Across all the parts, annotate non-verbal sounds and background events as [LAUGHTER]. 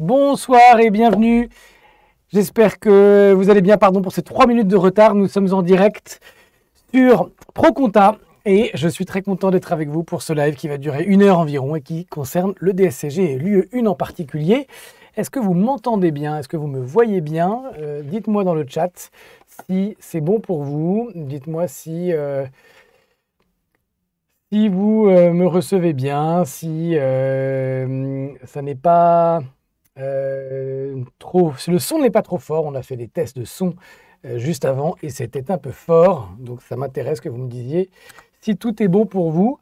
Bonsoir et bienvenue. J'espère que vous allez bien. Pardon pour ces trois minutes de retard. Nous sommes en direct sur Proconta et je suis très content d'être avec vous pour ce live qui va durer une heure environ et qui concerne le DSCG et l'UE1 en particulier. Est-ce que vous m'entendez bien Est-ce que vous me voyez bien euh, Dites-moi dans le chat si c'est bon pour vous. Dites-moi si. Euh, si vous euh, me recevez bien, si ça n'est pas euh, le son n'est pas trop fort. On a fait des tests de son euh, juste avant et c'était un peu fort. Donc ça m'intéresse que vous me disiez si tout est bon pour vous.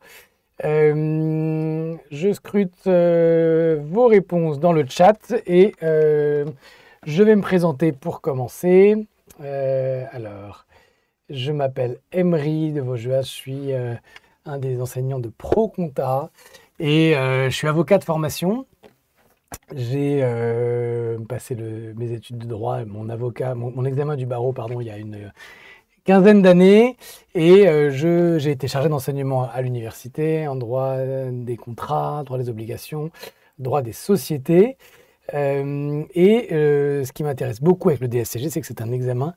Euh, je scrute vos réponses dans le chat et je vais me présenter pour commencer. alors, je m'appelle Emery de jeux. Je suis un des enseignants de ProConta et je suis avocat de formation. J'ai euh, passé mes études de droit, mon avocat, mon, examen du barreau, pardon, il y a une euh, quinzaine d'années, et euh, j'ai été chargé d'enseignement à l'université en droit des contrats, droit des obligations, droit des sociétés. et ce qui m'intéresse beaucoup avec le DSCG, c'est que c'est un examen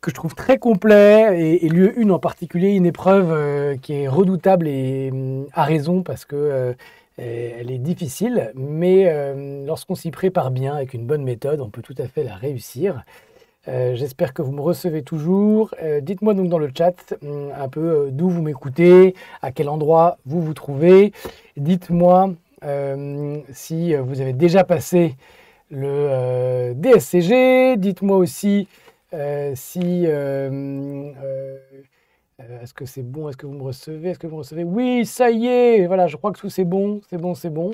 que je trouve très complet, et, et lieu une en particulier, une épreuve qui est redoutable et hum, à raison parce que euh, elle est difficile, mais euh, lorsqu'on s'y prépare bien avec une bonne méthode, on peut tout à fait la réussir. Euh, j'espère que vous me recevez toujours. Dites-moi donc dans le chat hum, un peu d'où vous m'écoutez, à quel endroit vous vous trouvez. Dites-moi si vous avez déjà passé le DSCG. Dites-moi aussi si euh, est-ce que c'est bon Est-ce que vous me recevez Est-ce que vous recevez Oui, ça y est Voilà, je crois que tout c'est bon, c'est bon, c'est bon.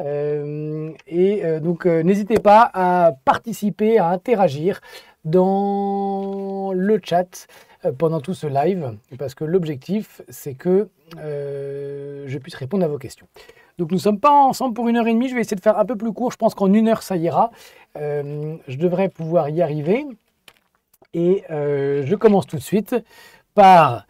Euh, et euh, donc, n'hésitez pas à participer, à interagir dans le chat pendant tout ce live, parce que l'objectif, c'est que je puisse répondre à vos questions. Donc nous ne sommes pas ensemble pour une heure et demie, je vais essayer de faire un peu plus court, je pense qu'en une heure ça ira. je devrais pouvoir y arriver. Et je commence tout de suite par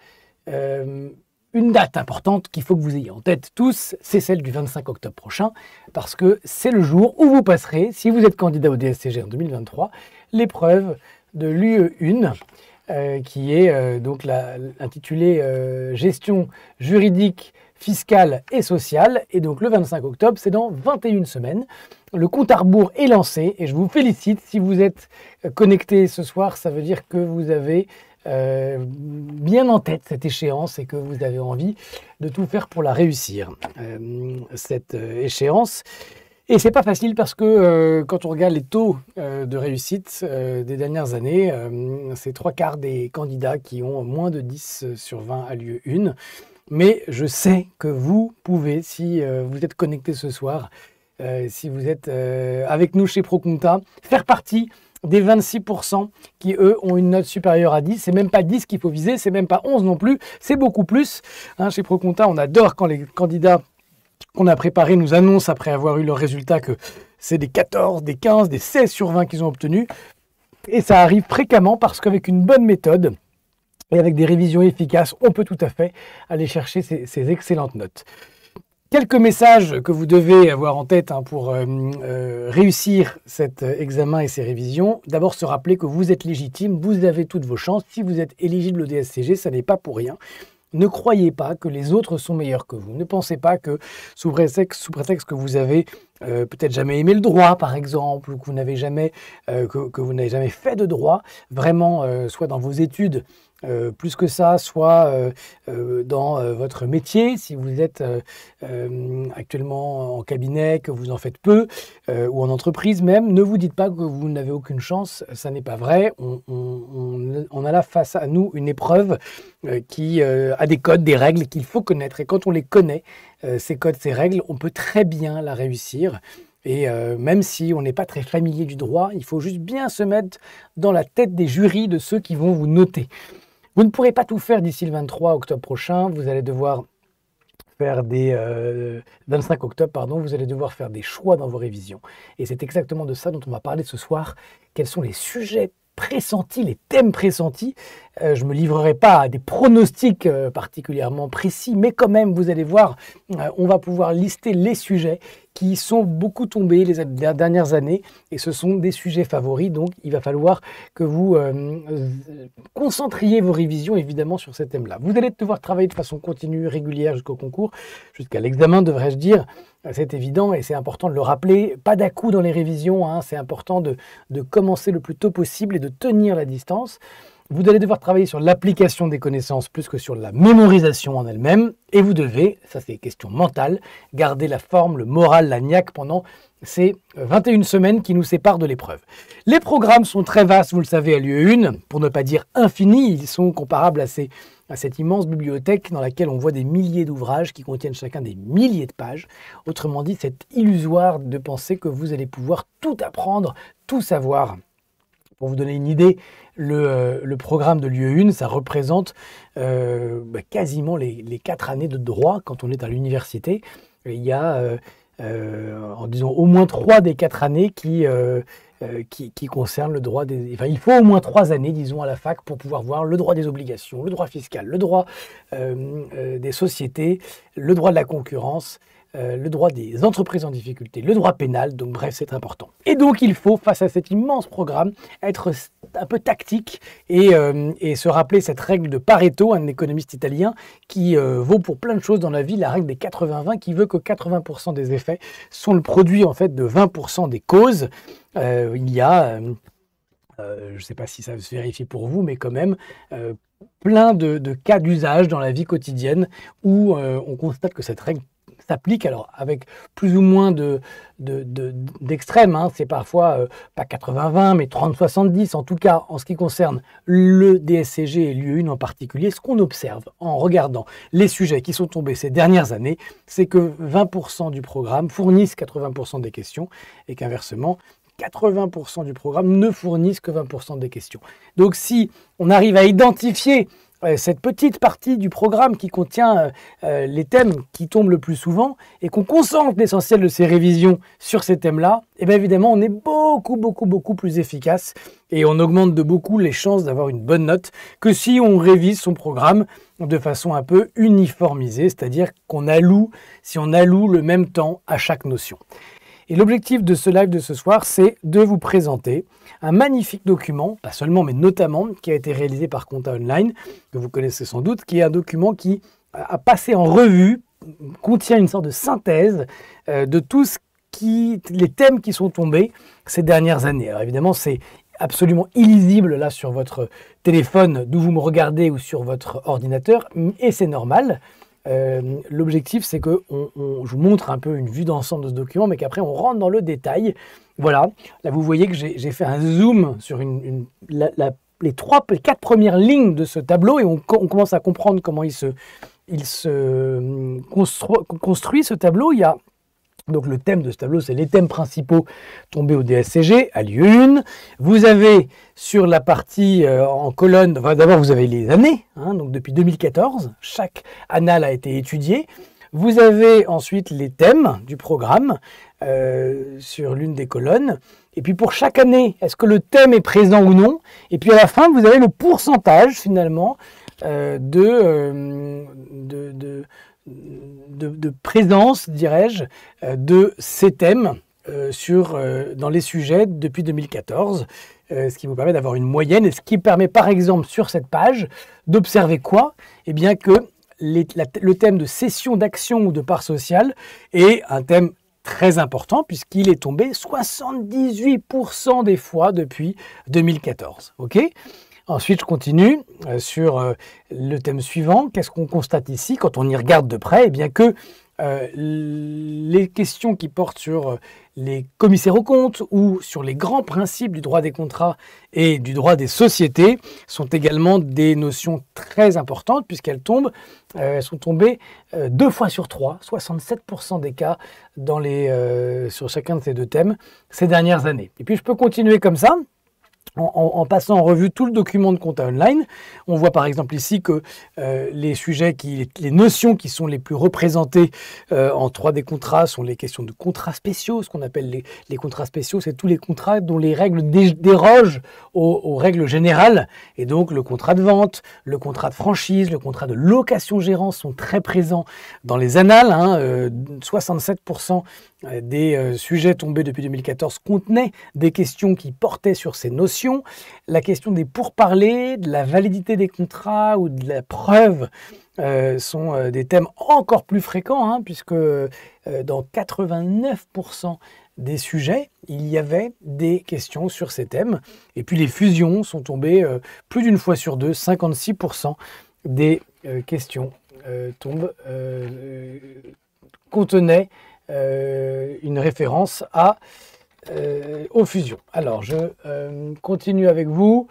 euh, une date importante qu'il faut que vous ayez en tête tous, c'est celle du 25 octobre prochain, parce que c'est le jour où vous passerez, si vous êtes candidat au DSCG en 2023, l'épreuve de l'UE 1. Euh, qui est euh, donc intitulée Gestion juridique, fiscale et sociale. Et donc le 25 octobre, c'est dans 21 semaines. Le compte à rebours est lancé et je vous félicite. Si vous êtes connecté ce soir, ça veut dire que vous avez euh, bien en tête cette échéance et que vous avez envie de tout faire pour la réussir, euh, cette euh, échéance. Et c'est pas facile parce que quand on regarde les taux de réussite des dernières années, c'est trois quarts des candidats qui ont moins de 10 sur 20 à lieu 1. Mais je sais que vous pouvez, si vous êtes connecté ce soir, si vous êtes avec nous chez Proconta, faire partie des 26% qui, eux, ont une note supérieure à 10. C'est même pas 10 qu'il faut viser, c'est même pas 11 non plus, c'est beaucoup plus. Hein, chez Proconta, on adore quand les candidats qu'on a préparés nous annoncent après avoir eu leurs résultat, que c'est des 14, des 15, des 16 sur 20 qu'ils ont obtenus. Et ça arrive fréquemment parce qu'avec une bonne méthode, et avec des révisions efficaces, on peut tout à fait aller chercher ces excellentes notes. Quelques messages que vous devez avoir en tête hein, pour euh, euh, réussir cet euh, examen et ces révisions. D'abord, se rappeler que vous êtes légitime, vous avez toutes vos chances. Si vous êtes éligible au DSCG, ça n'est pas pour rien. Ne croyez pas que les autres sont meilleurs que vous. Ne pensez pas que, sous prétexte, que vous avez peut-être jamais aimé le droit, par exemple, ou que, vous n'avez jamais fait de droit, vraiment, soit dans vos études, euh, plus que ça, soit euh, euh, dans votre métier, si vous êtes actuellement en cabinet, que vous en faites peu, ou en entreprise même, ne vous dites pas que vous n'avez aucune chance, ça n'est pas vrai. On, a là face à nous une épreuve qui a des codes, des règles qu'il faut connaître. Et quand on les connaît, ces codes, ces règles, on peut très bien la réussir. Et même si on n'est pas très familier du droit, il faut juste bien se mettre dans la tête des jurys de ceux qui vont vous noter. Vous ne pourrez pas tout faire d'ici le 23 octobre prochain. Vous allez devoir faire des 25 euh, octobre, pardon, vous allez devoir faire des choix dans vos révisions. Et c'est exactement de ça dont on va parler ce soir. Quels sont les sujets pressentis, les thèmes pressentis euh, je ne me livrerai pas à des pronostics euh, particulièrement précis, mais quand même, vous allez voir, euh, on va pouvoir lister les sujets qui sont beaucoup tombés les dernières années et ce sont des sujets favoris. Donc, il va falloir que vous concentriez vos révisions évidemment sur ces thèmes-là. Vous allez devoir travailler de façon continue, régulière jusqu'au concours, jusqu'à l'examen, devrais-je dire. C'est évident et c'est important de le rappeler. Pas d'à coup dans les révisions, hein, c'est important de commencer le plus tôt possible et de tenir la distance vous allez devoir travailler sur l'application des connaissances plus que sur la mémorisation en elle-même. Et vous devez, ça c'est question mentale, garder la forme, le moral, la niaque pendant ces 21 euh, semaines qui nous séparent de l'épreuve. Les programmes sont très vastes, vous le savez, à lieu 1, e pour ne pas dire infinis. Ils sont comparables à, à cette immense bibliothèque dans laquelle on voit des milliers d'ouvrages qui contiennent chacun des milliers de pages. Autrement dit, c'est illusoire de penser que vous allez pouvoir tout apprendre, tout savoir pour vous donner une idée, le, euh, programme de l'UE1, ça représente euh, bah, quasiment les, quatre années de droit quand on est à l'université. Il y a, euh, en disant, au moins trois des quatre années qui, qui, qui, concernent le droit des... Enfin, il faut au moins trois années, disons, à la fac pour pouvoir voir le droit des obligations, le droit fiscal, le droit des sociétés, le droit de la concurrence euh, le droit des entreprises en difficulté, le droit pénal, donc bref, c'est important. Et donc il faut, face à cet immense programme, être un peu tactique et, euh, se rappeler cette règle de Pareto, un économiste italien, qui euh, vaut pour plein de choses dans la vie, la règle des 80-20, qui veut que 80% des effets sont le produit en fait de 20% des causes. il y a... je ne sais pas si ça se vérifie pour vous, mais quand même, plein de, cas d'usage dans la vie quotidienne où on constate que cette règle s'applique alors avec plus ou moins de, hein. C'est parfois euh, pas 80-20, mais 30-70. En tout cas, en ce qui concerne le DSCG et l'UE1 en particulier, ce qu'on observe en regardant les sujets qui sont tombés ces dernières années, c'est que 20% du programme fournissent 80% des questions et qu'inversement, 80% du programme ne fournissent que 20% des questions. Donc si on arrive à identifier euh, cette petite partie du programme qui contient euh, euh, les thèmes qui tombent le plus souvent et qu'on concentre l'essentiel de ces révisions sur ces thèmes-là, eh bien évidemment, on est beaucoup, beaucoup, beaucoup plus efficace et on augmente de beaucoup les chances d'avoir une bonne note que si on révise son programme de façon un peu uniformisée, c'est-à-dire qu'on alloue, si on alloue le même temps à chaque notion. Et l'objectif de ce live de ce soir, c'est de vous présenter un magnifique document, pas seulement, mais notamment, qui a été réalisé par Compta Online, que vous connaissez sans doute, qui est un document qui a passé en revue, contient une sorte de synthèse euh, de tous les thèmes qui sont tombés ces dernières années. Alors évidemment, c'est absolument illisible là sur votre téléphone d'où vous me regardez ou sur votre ordinateur, et c'est normal. Euh, l'objectif, c'est que on, je vous montre un peu une vue d'ensemble de ce document, mais qu'après, on rentre dans le détail. Voilà, là, vous voyez que j'ai fait un zoom sur les, trois, quatre premières lignes de ce tableau et on, commence à comprendre comment il se, il se euh, construit, construit ce tableau. Il y a donc le thème de ce tableau, c'est les thèmes principaux tombés au DSCG, à lieu 1. Vous avez sur la partie euh, en colonne, d'abord vous avez les années, hein, donc depuis 2014, chaque annale a été étudiée. Vous avez ensuite les thèmes du programme euh, sur l'une des colonnes. Et puis pour chaque année, est-ce que le thème est présent ou non Et puis à la fin, vous avez le pourcentage finalement euh, de, de de, présence, dirais-je, euh, de ces thèmes euh, sur, euh, dans les sujets depuis 2014, ce qui vous permet d'avoir une moyenne et ce qui permet par exemple sur cette page d'observer quoi Eh bien que le thème de cession d'action ou de part sociale est un thème très important puisqu'il est tombé 78% des fois depuis 2014. ok Ensuite, je continue euh, sur euh, le thème suivant. Qu'est-ce qu'on constate ici quand on y regarde de près Eh bien que euh, les questions qui portent sur les commissaires aux comptes ou sur les grands principes du droit des contrats et du droit des sociétés sont également des notions très importantes puisqu'elles tombent, sont tombées deux fois sur trois, 67% des cas dans les, sur chacun de ces deux thèmes ces dernières années. Et puis je peux continuer comme ça. En, passant en revue tout le document de compta online, on voit par exemple ici que euh, les sujets, qui, les notions qui sont les plus représentées euh, en 3 d contrats sont les questions de contrats spéciaux. Ce qu'on appelle les, contrats spéciaux, c'est tous les contrats dont les règles dérogent aux, règles générales. Et donc le contrat de vente, le contrat de franchise, le contrat de location-gérance sont très présents dans les annales. 67% hein. euh, des sujets tombés depuis 2014 contenaient des questions qui portaient sur ces notions la question des pourparlers, de la validité des contrats ou de la preuve euh, sont euh, des thèmes encore plus fréquents, hein, puisque euh, dans 89% des sujets, il y avait des questions sur ces thèmes. Et puis les fusions sont tombées plus d'une fois sur deux, 56% des questions contenaient une référence à euh, aux fusions. Alors, je euh, continue avec vous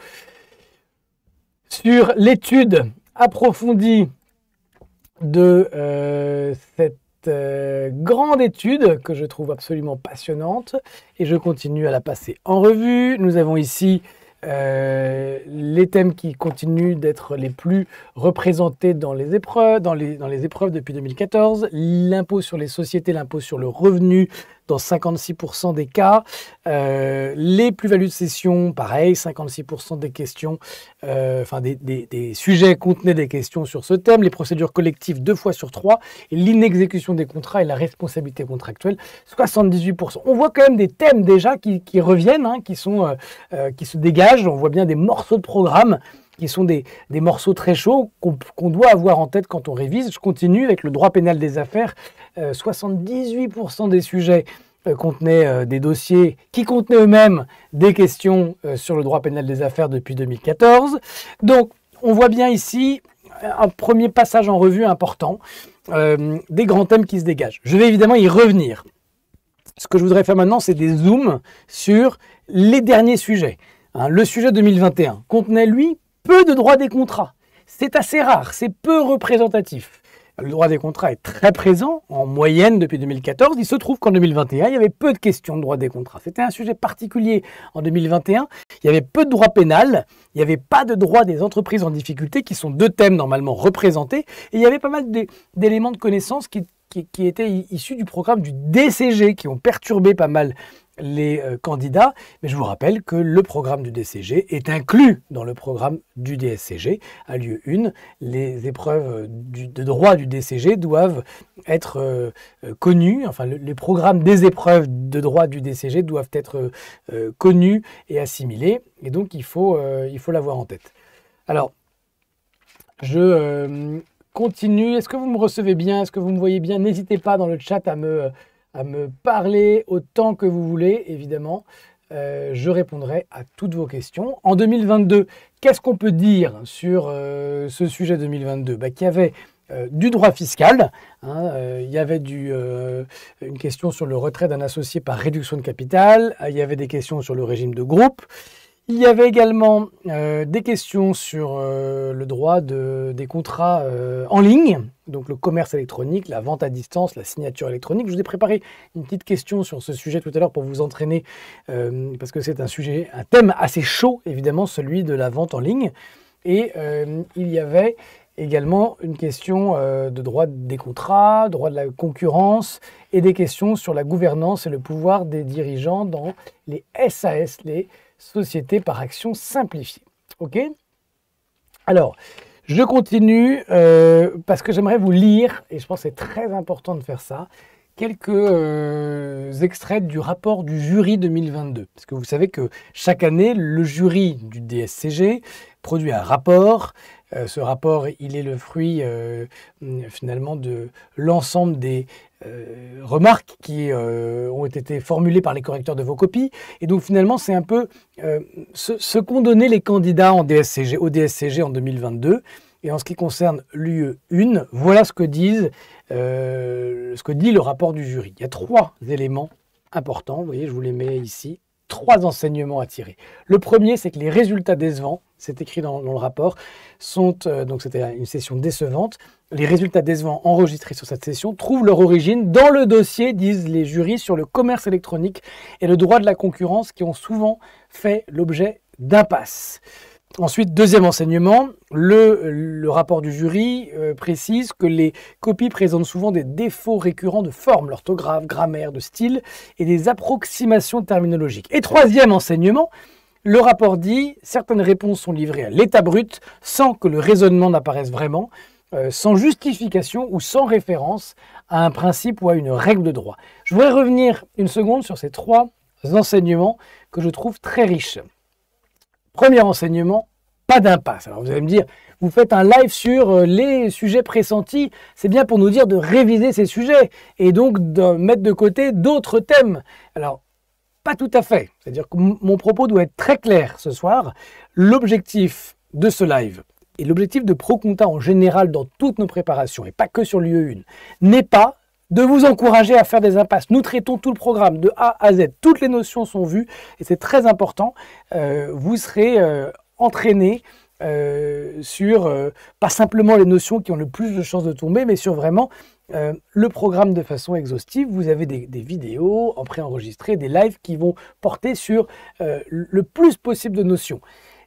sur l'étude approfondie de euh, cette grande étude que je trouve absolument passionnante et je continue à la passer en revue. Nous avons ici les thèmes qui continuent d'être les plus représentés dans les épreuves, dans les épreuves depuis 2014, l'impôt sur les sociétés, l'impôt sur le revenu, dans 56% des cas. Euh, les plus-values de session, pareil, 56% des questions, euh, enfin des, sujets contenaient des questions sur ce thème. Les procédures collectives, deux fois sur trois. l'inexécution des contrats et la responsabilité contractuelle, 78%. On voit quand même des thèmes déjà qui, reviennent, hein, qui, sont, euh, qui se dégagent. On voit bien des morceaux de programme qui sont des, morceaux très chauds qu'on doit avoir en tête quand on révise. Je continue avec le droit pénal des affaires. 78% euh, des sujets euh, contenaient euh, des dossiers qui contenaient eux-mêmes des questions sur le droit pénal des affaires depuis 2014. Donc, on voit bien ici un premier passage en revue important des grands thèmes qui se dégagent. Je vais évidemment y revenir. Ce que je voudrais faire maintenant, c'est des zooms sur les derniers sujets. Hein. le sujet 2021 contenait, lui, peu de droit des contrats. C'est assez rare, c'est peu représentatif. Le droit des contrats est très présent, en moyenne depuis 2014. Il se trouve qu'en 2021, il y avait peu de questions de droit des contrats. C'était un sujet particulier en 2021. Il y avait peu de droit pénal, il n'y avait pas de droit des entreprises en difficulté, qui sont deux thèmes normalement représentés. Et il y avait pas mal d'éléments de connaissance qui, qui étaient issus du programme du DCG, qui ont perturbé pas mal les euh, candidats. Mais je vous rappelle que le programme du DCG est inclus dans le programme du DSCG. A lieu une, les épreuves euh, de droit du DCG doivent être euh, connues, enfin les programmes des épreuves de droit du DCG doivent être connus et assimilés. Et donc il faut il faut l'avoir en tête. Alors, je continue. Est-ce que vous me recevez bien Est-ce que vous me voyez bien N'hésitez pas dans le chat à me à me parler autant que vous voulez, évidemment. Euh, je répondrai à toutes vos questions. En 2022, qu'est-ce qu'on peut dire sur euh, ce sujet 2022 bah, Qu'il y avait euh, du droit fiscal, hein, il y avait du, une question sur le retrait d'un associé par réduction de capital, il y avait des questions sur le régime de groupe, il y avait également euh, des questions sur euh, le droit des contrats euh, en ligne, donc le commerce électronique, la vente à distance, la signature électronique. Je vous ai préparé une petite question sur ce sujet tout à l'heure pour vous entraîner, parce que c'est un sujet, un thème assez chaud, évidemment, celui de la vente en ligne. Et il y avait également une question de droit des contrats, droit de la concurrence et des questions sur la gouvernance et le pouvoir des dirigeants dans les SAS, les société par action simplifiée. OK Alors, je continue euh, parce que j'aimerais vous lire, et je pense que c'est très important de faire ça, quelques euh, extraits du rapport du jury 2022. Parce que vous savez que chaque année, le jury du DSCG produit un rapport euh, ce rapport, il est le fruit euh, mm, finalement de l'ensemble des euh, remarques qui ont été formulées par les correcteurs de vos copies. Et donc finalement, c'est un peu ce, qu'ont donné les candidats en DSCG, au DSCG en 2022. Et en ce qui concerne l'UE 1, voilà ce que, disent, ce que dit le rapport du jury. Il y a trois éléments importants, vous voyez, je vous les mets ici trois enseignements à tirer. Le premier, c'est que les résultats décevants c'est écrit dans, le rapport, sont, euh, donc c'était une session décevante, les résultats décevants enregistrés sur cette session trouvent leur origine dans le dossier, disent les jurys, sur le commerce électronique et le droit de la concurrence qui ont souvent fait l'objet d'impasses. Ensuite, deuxième enseignement, le, rapport du jury euh, précise que les copies présentent souvent des défauts récurrents de forme, l'orthographe, grammaire, de style et des approximations terminologiques. Et troisième enseignement, le rapport dit, certaines réponses sont livrées à l'état brut sans que le raisonnement n'apparaisse vraiment, euh, sans justification ou sans référence à un principe ou à une règle de droit. Je voudrais revenir une seconde sur ces trois enseignements que je trouve très riches. Premier enseignement, pas d'impasse. Alors vous allez me dire, vous faites un live sur euh, les sujets pressentis, c'est bien pour nous dire de réviser ces sujets et donc de mettre de côté d'autres thèmes. Alors pas tout à fait. C'est-à-dire que mon propos doit être très clair ce soir. L'objectif de ce live et l'objectif de ProConta en général dans toutes nos préparations, et pas que sur l'UE1, n'est pas de vous encourager à faire des impasses. Nous traitons tout le programme de A à Z. Toutes les notions sont vues et c'est très important. Euh, vous serez euh, entraîné euh, sur pas simplement les notions qui ont le plus de chances de tomber, mais sur vraiment euh, le programme de façon exhaustive. Vous avez des, vidéos en préenregistré, des lives qui vont porter sur euh, le plus possible de notions.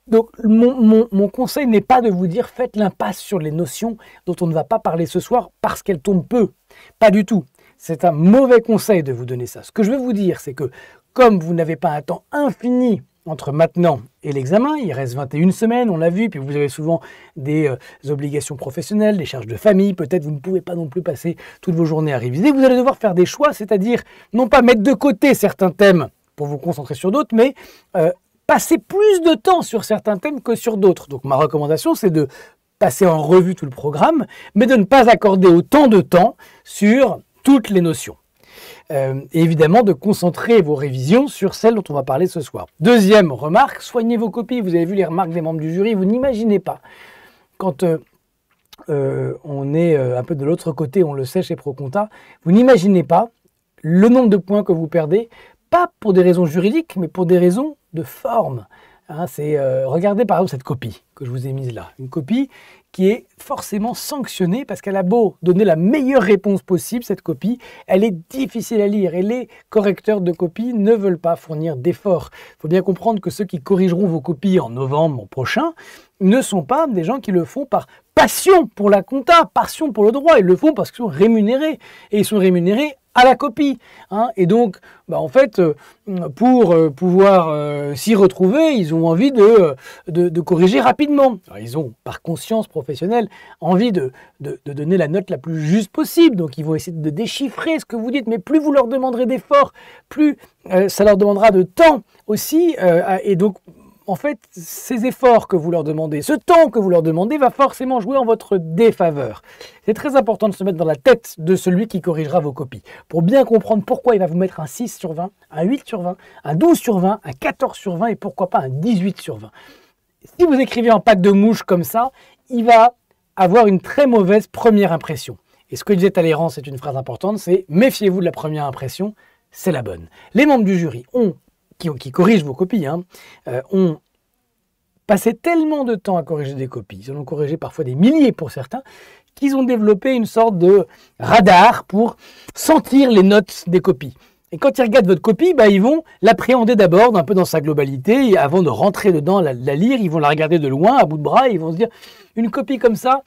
Donc mon, mon conseil n'est pas de vous dire faites l'impasse sur les notions dont on ne va pas parler ce soir parce qu'elles tombent peu. Pas du tout. C'est un mauvais conseil de vous donner ça. Ce que je veux vous dire, c'est que comme vous n'avez pas un temps infini entre maintenant et l'examen. Il reste 21 semaines, on l'a vu, puis vous avez souvent des euh, obligations professionnelles, des charges de famille, peut-être vous ne pouvez pas non plus passer toutes vos journées à réviser. Vous allez devoir faire des choix, c'est-à-dire non pas mettre de côté certains thèmes pour vous concentrer sur d'autres, mais euh, passer plus de temps sur certains thèmes que sur d'autres. Donc ma recommandation, c'est de passer en revue tout le programme, mais de ne pas accorder autant de temps sur toutes les notions. Euh, et évidemment de concentrer vos révisions sur celles dont on va parler ce soir. Deuxième remarque, soignez vos copies. Vous avez vu les remarques des membres du jury, vous n'imaginez pas. Quand euh, euh, on est un peu de l'autre côté, on le sait chez Proconta, vous n'imaginez pas le nombre de points que vous perdez, pas pour des raisons juridiques, mais pour des raisons de forme. Hein, c'est regardez par exemple cette copie que je vous ai mise là. Une copie, qui est forcément sanctionnée parce qu'elle a beau donner la meilleure réponse possible, cette copie, elle est difficile à lire et les correcteurs de copies ne veulent pas fournir d'efforts. Il faut bien comprendre que ceux qui corrigeront vos copies en novembre prochain ne sont pas des gens qui le font par passion pour la compta, passion pour le droit. Ils le font parce qu'ils sont rémunérés. Et ils sont rémunérés à la copie. Hein. Et donc, bah, en fait, euh, pour euh, pouvoir euh, s'y retrouver, ils ont envie de, de, corriger rapidement. ils ont, par conscience professionnelle, envie de, donner la note la plus juste possible. Donc, ils vont essayer de déchiffrer ce que vous dites. Mais plus vous leur demanderez d'efforts, plus ça leur demandera de temps aussi. et donc, en fait, ces efforts que vous leur demandez, ce temps que vous leur demandez, va forcément jouer en votre défaveur. C'est très important de se mettre dans la tête de celui qui corrigera vos copies, pour bien comprendre pourquoi il va vous mettre un 6 sur 20, un 8 sur 20, un 12 sur 20, un 14 sur 20 et pourquoi pas un 18 sur 20. Si vous écrivez en pack de mouche comme ça, il va avoir une très mauvaise première impression. Et ce que disait Talleyrand, c'est une phrase importante, c'est méfiez-vous de la première impression, c'est la bonne. Les membres du jury ont qui, corrigent vos copies, hein, euh, ont passé tellement de temps à corriger des copies, ils en ont corrigé parfois des milliers pour certains, qu'ils ont développé une sorte de radar pour sentir les notes des copies. Et quand ils regardent votre copie, bah, ils vont l'appréhender d'abord un peu dans sa globalité, avant de rentrer dedans, la, lire, ils vont la regarder de loin, à bout de bras, et ils vont se dire, une copie comme ça,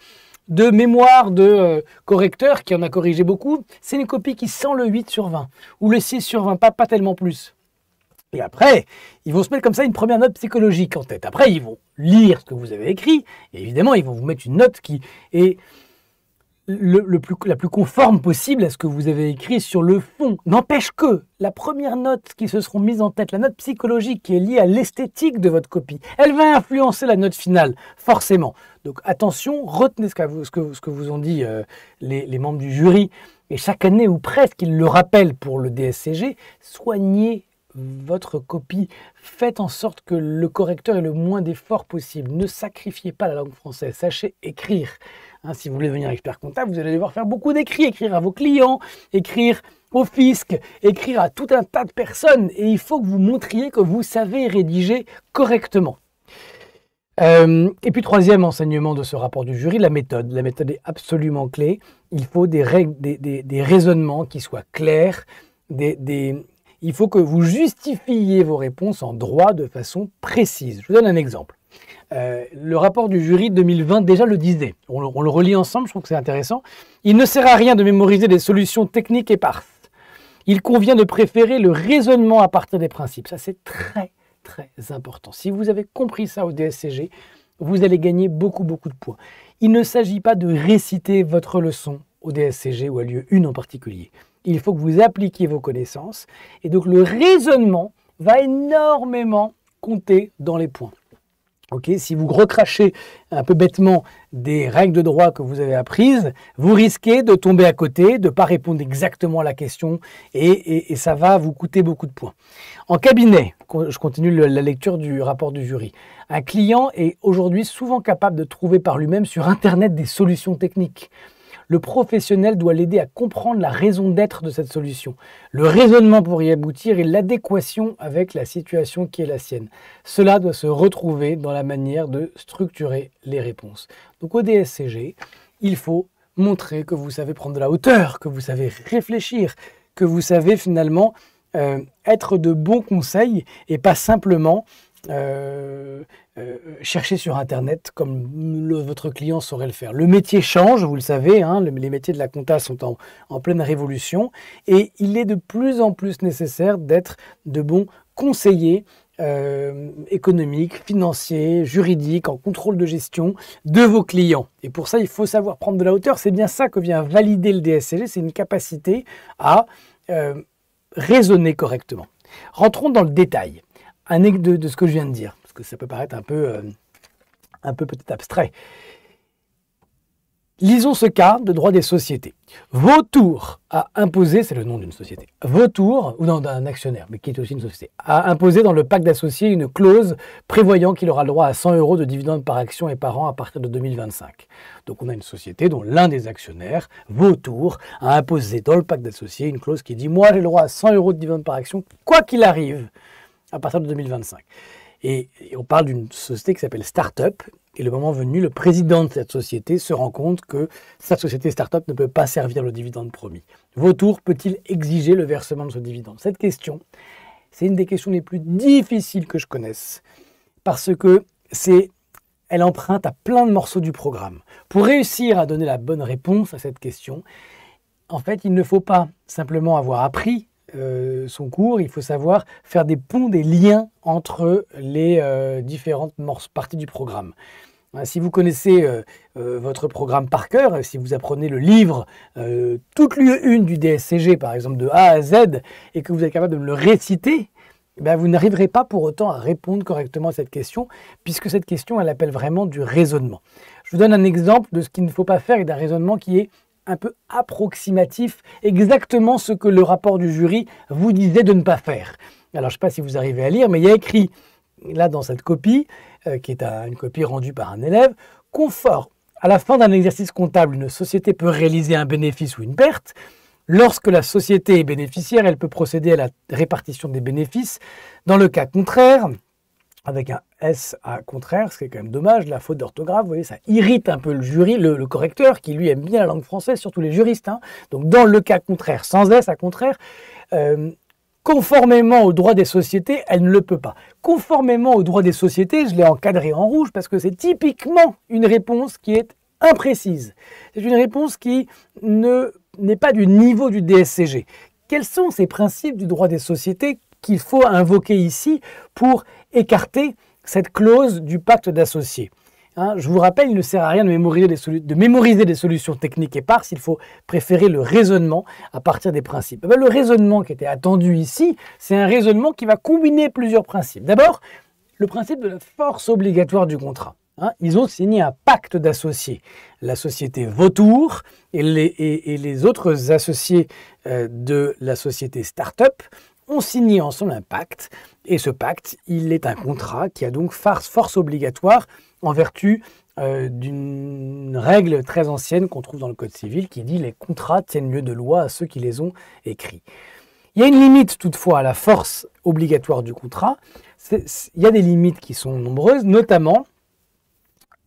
de mémoire de euh, correcteur, qui en a corrigé beaucoup, c'est une copie qui sent le 8 sur 20, ou le 6 sur 20, pas, pas tellement plus. Et après, ils vont se mettre comme ça une première note psychologique en tête. Après, ils vont lire ce que vous avez écrit, et évidemment, ils vont vous mettre une note qui est la plus conforme possible à ce que vous avez écrit sur le fond. N'empêche que la première note qui se seront mises en tête, la note psychologique qui est liée à l'esthétique de votre copie, elle va influencer la note finale, forcément. Donc attention, retenez ce que vous, ont dit euh, les, les membres du jury. Et chaque année ou presque, ils le rappellent pour le DSCG, soignez votre copie, faites en sorte que le correcteur ait le moins d'efforts possible. Ne sacrifiez pas la langue française, sachez écrire. Hein, si vous voulez devenir expert comptable, vous allez devoir faire beaucoup d'écrits, écrire à vos clients, écrire au fisc, écrire à tout un tas de personnes, et il faut que vous montriez que vous savez rédiger correctement. Euh, et puis troisième enseignement de ce rapport du jury, la méthode. La méthode est absolument clé. Il faut des, règles, des, raisonnements qui soient clairs, des, il faut que vous justifiez vos réponses en droit de façon précise. Je vous donne un exemple. Euh, le rapport du jury 2020 déjà le disait. On, on le relit ensemble, je trouve que c'est intéressant. Il ne sert à rien de mémoriser des solutions techniques éparses. Il convient de préférer le raisonnement à partir des principes. Ça, c'est très, très important. Si vous avez compris ça au DSCG, vous allez gagner beaucoup, beaucoup de points. Il ne s'agit pas de réciter votre leçon au DSCG ou à lieu une en particulier il faut que vous appliquiez vos connaissances. Et donc le raisonnement va énormément compter dans les points. si vous recrachez un peu bêtement des règles de droit que vous avez apprises, vous risquez de tomber à côté, de ne pas répondre exactement à la question et, ça va vous coûter beaucoup de points. En cabinet, je continue la lecture du rapport du jury, un client est aujourd'hui souvent capable de trouver par lui-même sur Internet des solutions techniques le professionnel doit l'aider à comprendre la raison d'être de cette solution, le raisonnement pour y aboutir et l'adéquation avec la situation qui est la sienne. Cela doit se retrouver dans la manière de structurer les réponses. Donc au DSCG, il faut montrer que vous savez prendre de la hauteur, que vous savez réfléchir, que vous savez finalement euh, être de bons conseils et pas simplement euh, euh, chercher sur Internet comme votre client saurait le faire. Le métier change, vous le savez, hein, les métiers de la compta sont en, pleine révolution et il est de plus en plus nécessaire d'être de bons conseillers euh, économiques, financiers, juridiques, en contrôle de gestion de vos clients. Et pour ça, il faut savoir prendre de la hauteur. C'est bien ça que vient valider le DSCG, e, c'est une capacité à euh, raisonner correctement. Rentrons dans le détail de ce que je viens de dire parce que ça peut paraître euh, un peu, peut-être abstrait. Lisons ce cas de droit des sociétés. Vautour a imposé, c'est le nom d'une société, Vautour, ou non, d'un actionnaire, mais qui est aussi une société, a imposé dans le pacte d'associés une clause prévoyant qu'il aura le droit à 100 euros de dividendes par action et par an à partir de 2025. Donc on a une société dont l'un des actionnaires, Vautour, a imposé dans le pacte d'associés une clause qui dit Moi j'ai le droit à 100 euros de dividendes par action, quoi qu'il arrive, à partir de 2025. Et, on parle d'une société qui s'appelle Startup. Et le moment venu, le président de cette société se rend compte que sa société Startup ne peut pas servir le dividende promis. Vautour peut-il exiger le versement de ce dividende Cette question, c'est une des questions les plus difficiles que je connaisse. Parce que c'est elle emprunte à plein de morceaux du programme. Pour réussir à donner la bonne réponse à cette question, en fait, il ne faut pas simplement avoir appris euh, son cours, il faut savoir faire des ponts, des liens entre les euh, différentes différentes parties du programme. Euh, si vous connaissez votre programme par cœur, si vous apprenez le livre toute lieu une du DSCG, par exemple de A à Z, et que vous êtes capable de le réciter, eh ben, vous n'arriverez pas pour autant à répondre correctement à cette question, puisque cette question, elle appelle vraiment du raisonnement. Je vous donne un exemple de ce qu'il ne faut pas faire et d'un raisonnement qui est un peu approximatif, exactement ce que le rapport du jury vous disait de ne pas faire. Alors je ne sais pas si vous arrivez à lire, mais il y a écrit là dans cette copie, euh, qui est une copie rendue par un élève, confort. À la fin d'un exercice comptable, une société peut réaliser un bénéfice ou une perte. Lorsque la société est bénéficiaire, elle peut procéder à la répartition des bénéfices. Dans le cas contraire, avec un S à contraire, ce qui est quand même dommage, la faute d'orthographe, voyez, ça irrite un peu le jury, le, correcteur, qui lui aime bien la langue française, surtout les juristes. Hein. Donc dans le cas contraire, sans S à contraire, euh, conformément au droit des sociétés, elle ne le peut pas. Conformément au droit des sociétés, je l'ai encadré en rouge parce que c'est typiquement une réponse qui est imprécise. C'est une réponse qui n'est pas du niveau du DSCG. Quels sont ces principes du droit des sociétés qu'il faut invoquer ici pour écarter cette clause du pacte d'associés. Hein, je vous rappelle, il ne sert à rien de mémoriser, des de solutions techniques éparses, il faut préférer le raisonnement à partir des principes. Eh ben, le raisonnement qui était attendu ici, c'est un raisonnement qui va combiner plusieurs principes. D'abord, le principe de la force obligatoire du contrat. Hein, ils ont signé un pacte d'associés. La société Vautour et les, autres associés euh, de la société Startup on signé ensemble un pacte, et ce pacte, il est un contrat qui a donc force, obligatoire en vertu euh, d'une règle très ancienne qu'on trouve dans le Code civil qui dit les contrats tiennent lieu de loi à ceux qui les ont écrits. Il y a une limite toutefois à la force obligatoire du contrat. il y a des limites qui sont nombreuses, notamment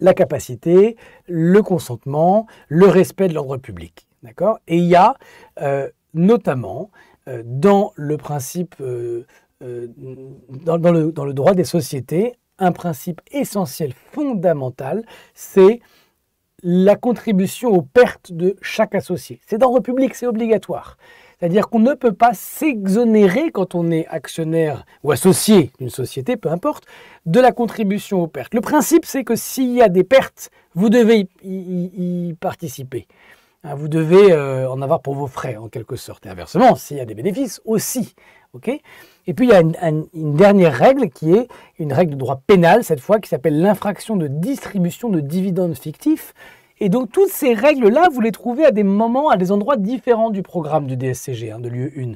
la capacité, le consentement, le respect de l'ordre public. D'accord Et il y a euh, notamment euh, dans le principe, euh, euh, dans, le, droit des sociétés, un principe essentiel, fondamental, c'est la contribution aux pertes de chaque associé. C'est dans République, c'est obligatoire. C'est-à-dire qu'on ne peut pas s'exonérer quand on est actionnaire ou associé d'une société, peu importe, de la contribution aux pertes. Le principe, c'est que s'il y a des pertes, vous devez y participer. Hein, vous devez euh, en avoir pour vos frais, en quelque sorte. Et inversement, s'il y a des bénéfices, aussi. et puis, il y a une, dernière règle qui est une règle de droit pénal, cette fois, qui s'appelle l'infraction de distribution de dividendes fictifs. Et donc, toutes ces règles-là, vous les trouvez à des moments, à des endroits différents du programme du DSCG, hein, de lieu hein,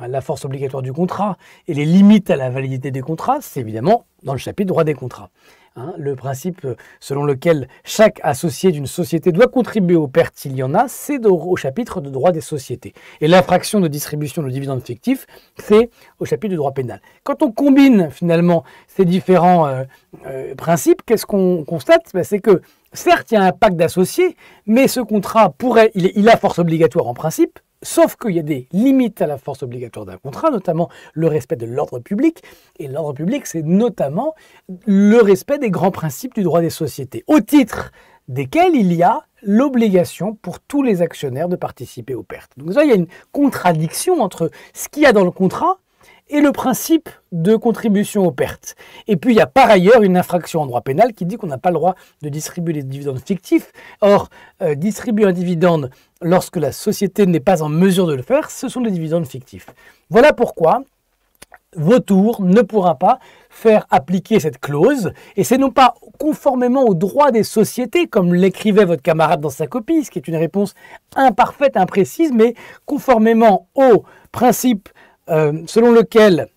1. La force obligatoire du contrat et les limites à la validité des contrats, c'est évidemment dans le chapitre droit des contrats. Hein, le principe euh, selon lequel chaque associé d'une société doit contribuer aux pertes s'il y en a, c'est au chapitre de droit des sociétés. Et l'infraction de distribution de dividendes fictifs, c'est au chapitre du droit pénal. Quand on combine finalement ces différents euh, euh, principes, qu'est-ce qu'on constate ben, C'est que certes, il y a un pacte d'associés, mais ce contrat pourrait, il a force obligatoire en principe, Sauf qu'il y a des limites à la force obligatoire d'un contrat, notamment le respect de l'ordre public. Et l'ordre public, c'est notamment le respect des grands principes du droit des sociétés, au titre desquels il y a l'obligation pour tous les actionnaires de participer aux pertes. Donc il y a une contradiction entre ce qu'il y a dans le contrat et le principe de contribution aux pertes. Et puis il y a par ailleurs une infraction en droit pénal qui dit qu'on n'a pas le droit de distribuer des dividendes fictifs. Or, euh, distribuer un dividende lorsque la société n'est pas en mesure de le faire, ce sont des dividendes fictifs. Voilà pourquoi Vautour ne pourra pas faire appliquer cette clause, et c'est non pas conformément aux droits des sociétés, comme l'écrivait votre camarade dans sa copie, ce qui est une réponse imparfaite, imprécise, mais conformément au principe euh, selon lequel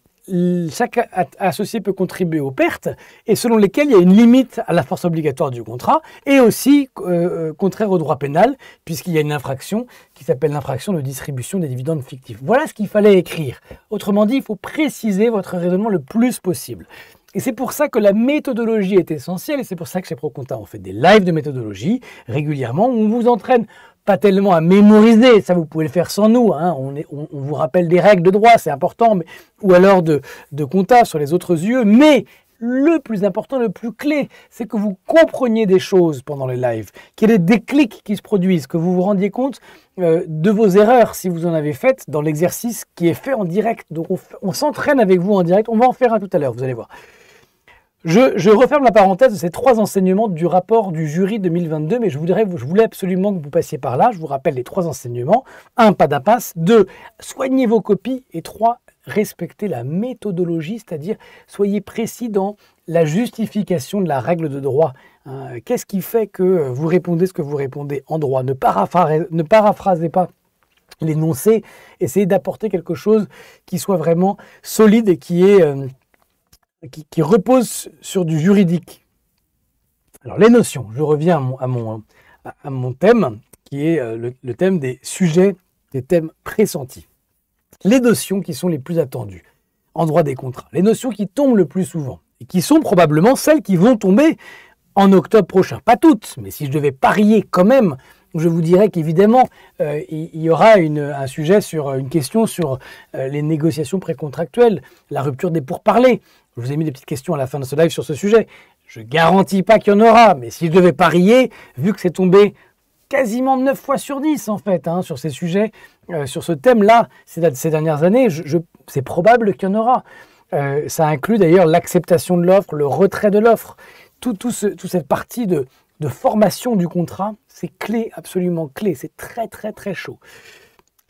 chaque associé peut contribuer aux pertes et selon lesquelles il y a une limite à la force obligatoire du contrat et aussi euh, euh, contraire au droit pénal puisqu'il y a une infraction qui s'appelle l'infraction de distribution des dividendes fictifs. Voilà ce qu'il fallait écrire. Autrement dit, il faut préciser votre raisonnement le plus possible. Et c'est pour ça que la méthodologie est essentielle et c'est pour ça que chez Proconta on fait des lives de méthodologie régulièrement où on vous entraîne pas tellement à mémoriser, ça vous pouvez le faire sans nous, hein. on, on, vous rappelle des règles de droit, c'est important, mais, ou alors de, de compta sur les autres yeux, mais le plus important, le plus clé, c'est que vous compreniez des choses pendant les lives, qu'il y ait des déclics qui se produisent, que vous vous rendiez compte euh, de vos erreurs si vous en avez faites dans l'exercice qui est fait en direct. Donc on s'entraîne avec vous en direct, on va en faire un tout à l'heure, vous allez voir. Je, referme la parenthèse de ces trois enseignements du rapport du jury 2022, mais je, voudrais, je voulais absolument que vous passiez par là. Je vous rappelle les trois enseignements. Un, pas d'impasse. Deux, soignez vos copies. Et trois, respectez la méthodologie, c'est-à-dire soyez précis dans la justification de la règle de droit. Hein, qu'est-ce qui fait que vous répondez ce que vous répondez en droit ne, paraphrasez, ne pas l'énoncé, essayez d'apporter quelque chose qui soit vraiment solide et qui est... Euh, qui, repose sur du juridique. Alors les notions, je reviens à mon, à mon, thème, qui est euh, le, thème des sujets, des thèmes pressentis. Les notions qui sont les plus attendues en droit des contrats, les notions qui tombent le plus souvent, et qui sont probablement celles qui vont tomber en octobre prochain. Pas toutes, mais si je devais parier quand même, je vous dirais qu'évidemment, euh, il y, aura une, un sujet sur une question sur euh, les négociations précontractuelles, la rupture des pourparlers, je vous ai mis des petites questions à la fin de ce live sur ce sujet. Je garantis pas qu'il y en aura, mais si je devais parier, vu que c'est tombé quasiment 9 fois sur 10 en fait hein, sur ces sujets, euh, sur ce thème-là ces, ces, dernières années, je, c'est probable qu'il y en aura. Euh, ça inclut d'ailleurs l'acceptation de l'offre, le retrait de l'offre, tout, ce, toute cette partie de, de formation du contrat, c'est clé, absolument clé, c'est très très très chaud.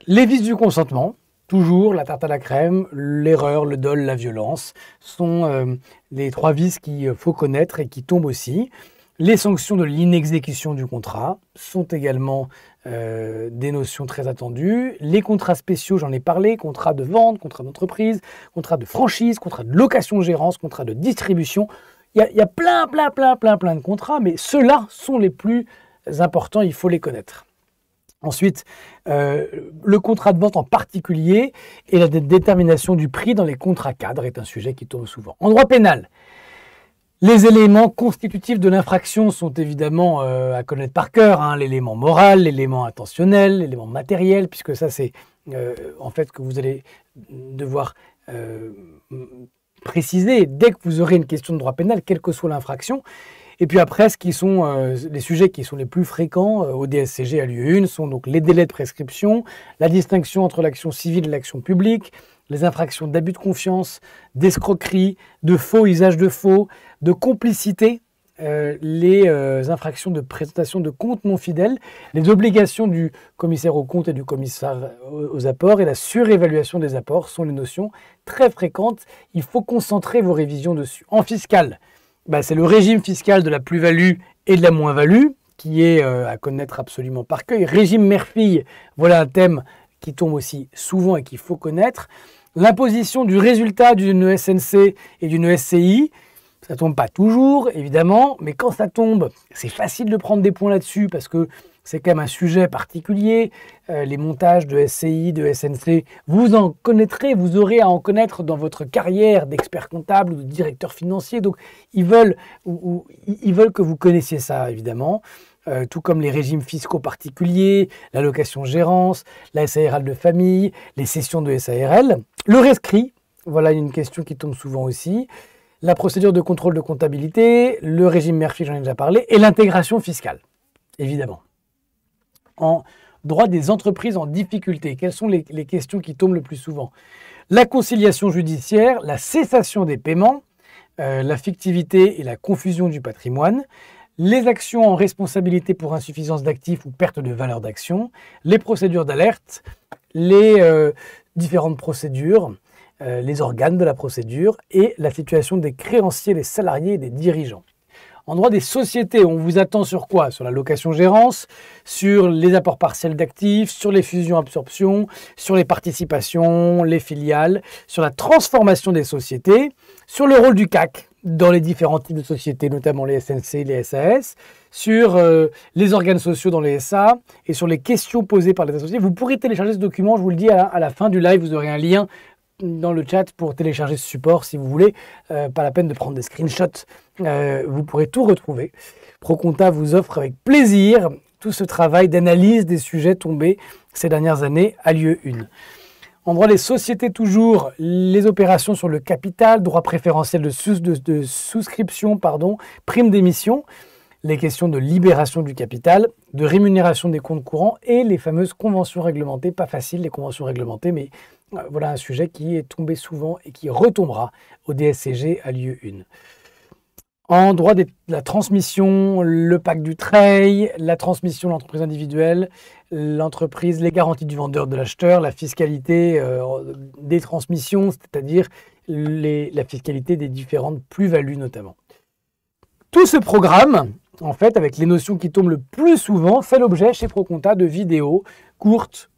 Les vices du consentement, Toujours la tarte à la crème, l'erreur, le dol, la violence sont euh, les trois vices qu'il faut connaître et qui tombent aussi. Les sanctions de l'inexécution du contrat sont également euh, des notions très attendues. Les contrats spéciaux, j'en ai parlé, contrats de vente, contrats d'entreprise, contrats de franchise, contrats de location-gérance, contrats de distribution. Il y, a, il y a plein, plein, plein, plein, plein de contrats, mais ceux-là sont les plus importants, il faut les connaître. Ensuite, euh, le contrat de vente en particulier et la détermination du prix dans les contrats cadres est un sujet qui tourne souvent. En droit pénal, les éléments constitutifs de l'infraction sont évidemment euh, à connaître par cœur, hein, l'élément moral, l'élément intentionnel, l'élément matériel, puisque ça c'est euh, en fait que vous allez devoir préciser dès que vous aurez une question de droit pénal, quelle que soit l'infraction, et puis après, ce qui sont euh, les sujets qui sont les plus fréquents euh, au DSCG à l'UE1 sont donc les délais de prescription, la distinction entre l'action civile et l'action publique, les infractions d'abus de confiance, d'escroquerie, de faux usage de faux, de complicité, euh, les infractions de présentation de comptes non fidèles, les obligations du commissaire aux comptes et du commissaire aux apports et la surévaluation des apports sont les notions très fréquentes. Il faut concentrer vos révisions dessus. En fiscal, bah, c'est le régime fiscal de la plus-value et de la moins-value, qui est euh, à connaître absolument par cœur. Régime mère-fille, voilà un thème qui tombe aussi souvent et qu'il faut connaître. L'imposition du résultat d'une SNC et d'une SCI, ça tombe pas toujours, évidemment, mais quand ça tombe, c'est facile de prendre des points là-dessus parce que c'est quand même un sujet particulier. Euh, les montages de SCI, de SNC, vous en connaîtrez, vous aurez à en connaître dans votre carrière d'expert comptable ou de directeur financier. Donc, ils veulent, ils veulent que vous connaissiez ça, évidemment. Euh, tout comme les régimes fiscaux particuliers, l'allocation gérance, la SARL de famille, les sessions de SARL. Le rescrit, voilà une question qui tombe souvent aussi. La procédure de contrôle de comptabilité, le régime Murphy, j'en ai déjà parlé, et l'intégration fiscale, évidemment en droit des entreprises en difficulté Quelles sont les, questions qui tombent le plus souvent La conciliation judiciaire, la cessation des paiements, euh, la fictivité et la confusion du patrimoine, les actions en responsabilité pour insuffisance d'actifs ou perte de valeur d'action, les procédures d'alerte, les euh, différentes procédures, euh, les organes de la procédure et la situation des créanciers, des salariés et des dirigeants. En droit des sociétés, on vous attend sur quoi Sur la location-gérance, sur les apports partiels d'actifs, sur les fusions-absorptions, sur les participations, les filiales, sur la transformation des sociétés, sur le rôle du CAC dans les différents types de sociétés, notamment les SNC, les SAS, sur euh, les organes sociaux dans les SA et sur les questions posées par les associés. Vous pourrez télécharger ce document, je vous le dis à la fin du live, vous aurez un lien dans le chat pour télécharger ce support si vous voulez. Euh, pas la peine de prendre des screenshots. Euh, vous pourrez tout retrouver. Proconta vous offre avec plaisir tout ce travail d'analyse des sujets tombés ces dernières années à lieu une En droit des sociétés toujours, les opérations sur le capital, droit préférentiel de, de souscription, pardon, prime d'émission les questions de libération du capital, de rémunération des comptes courants et les fameuses conventions réglementées. Pas facile les conventions réglementées, mais euh, voilà un sujet qui est tombé souvent et qui retombera au DSCG à lieu 1. En droit de la transmission, le pacte du trail, la transmission, de l'entreprise individuelle, l'entreprise, les garanties du vendeur, de l'acheteur, la fiscalité euh, des transmissions, c'est-à-dire la fiscalité des différentes plus-values notamment. Tout ce programme en fait, avec les notions qui tombent le plus souvent, fait l'objet chez Proconta de vidéos courtes,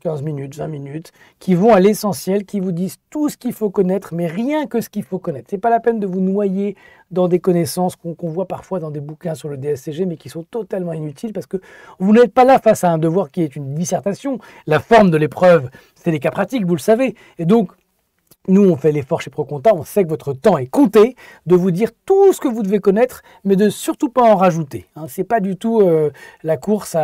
15 euh, minutes, 20 minutes, qui vont à l'essentiel, qui vous disent tout ce qu'il faut connaître, mais rien que ce qu'il faut connaître. Ce n'est pas la peine de vous noyer dans des connaissances qu'on voit parfois dans des bouquins sur le DSCG, mais qui sont totalement inutiles parce que vous n'êtes pas là face à un devoir qui est une dissertation. La forme de l'épreuve, c'est des cas pratiques, vous le savez. Et donc, nous, on fait l'effort chez Proconta, on sait que votre temps est compté, de vous dire tout ce que vous devez connaître, mais de surtout pas en rajouter. Hein. ce n'est pas du tout euh, la course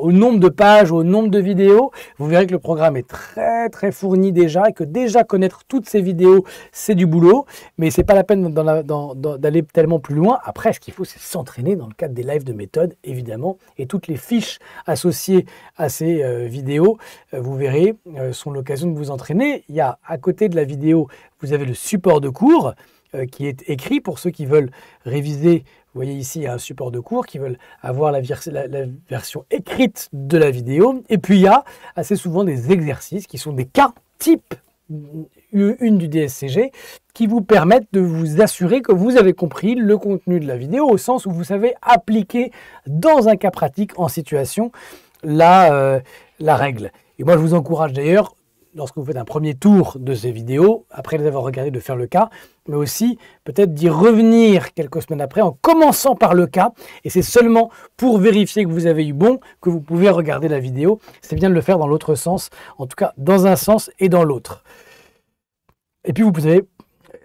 au nombre de pages, au nombre de vidéos. Vous verrez que le programme est très très fourni déjà et que déjà connaître toutes ces vidéos, c'est du boulot, mais ce n'est pas la peine d'aller tellement plus loin. Après, ce qu'il faut, c'est s'entraîner dans le cadre des lives de méthode, évidemment, et toutes les fiches associées à ces euh, vidéos, euh, vous verrez, sont l'occasion de vous entraîner il y a à côté de la vidéo, vous avez le support de cours euh, qui est écrit pour ceux qui veulent réviser. Vous voyez ici, il y a un support de cours qui veulent avoir la, version écrite de la vidéo. Et puis, il y a assez souvent des exercices qui sont des cas type une du DSCG qui vous permettent de vous assurer que vous avez compris le contenu de la vidéo au sens où vous savez appliquer dans un cas pratique en situation la, euh, la règle. Et moi je vous encourage d'ailleurs lorsque vous faites un premier tour de ces vidéos, après les avoir regardées, de faire le cas, mais aussi peut-être d'y revenir quelques semaines après en commençant par le cas. Et c'est seulement pour vérifier que vous avez eu bon que vous pouvez regarder la vidéo. C'est bien de le faire dans l'autre sens, en tout cas dans un sens et dans l'autre. Et puis vous pouvez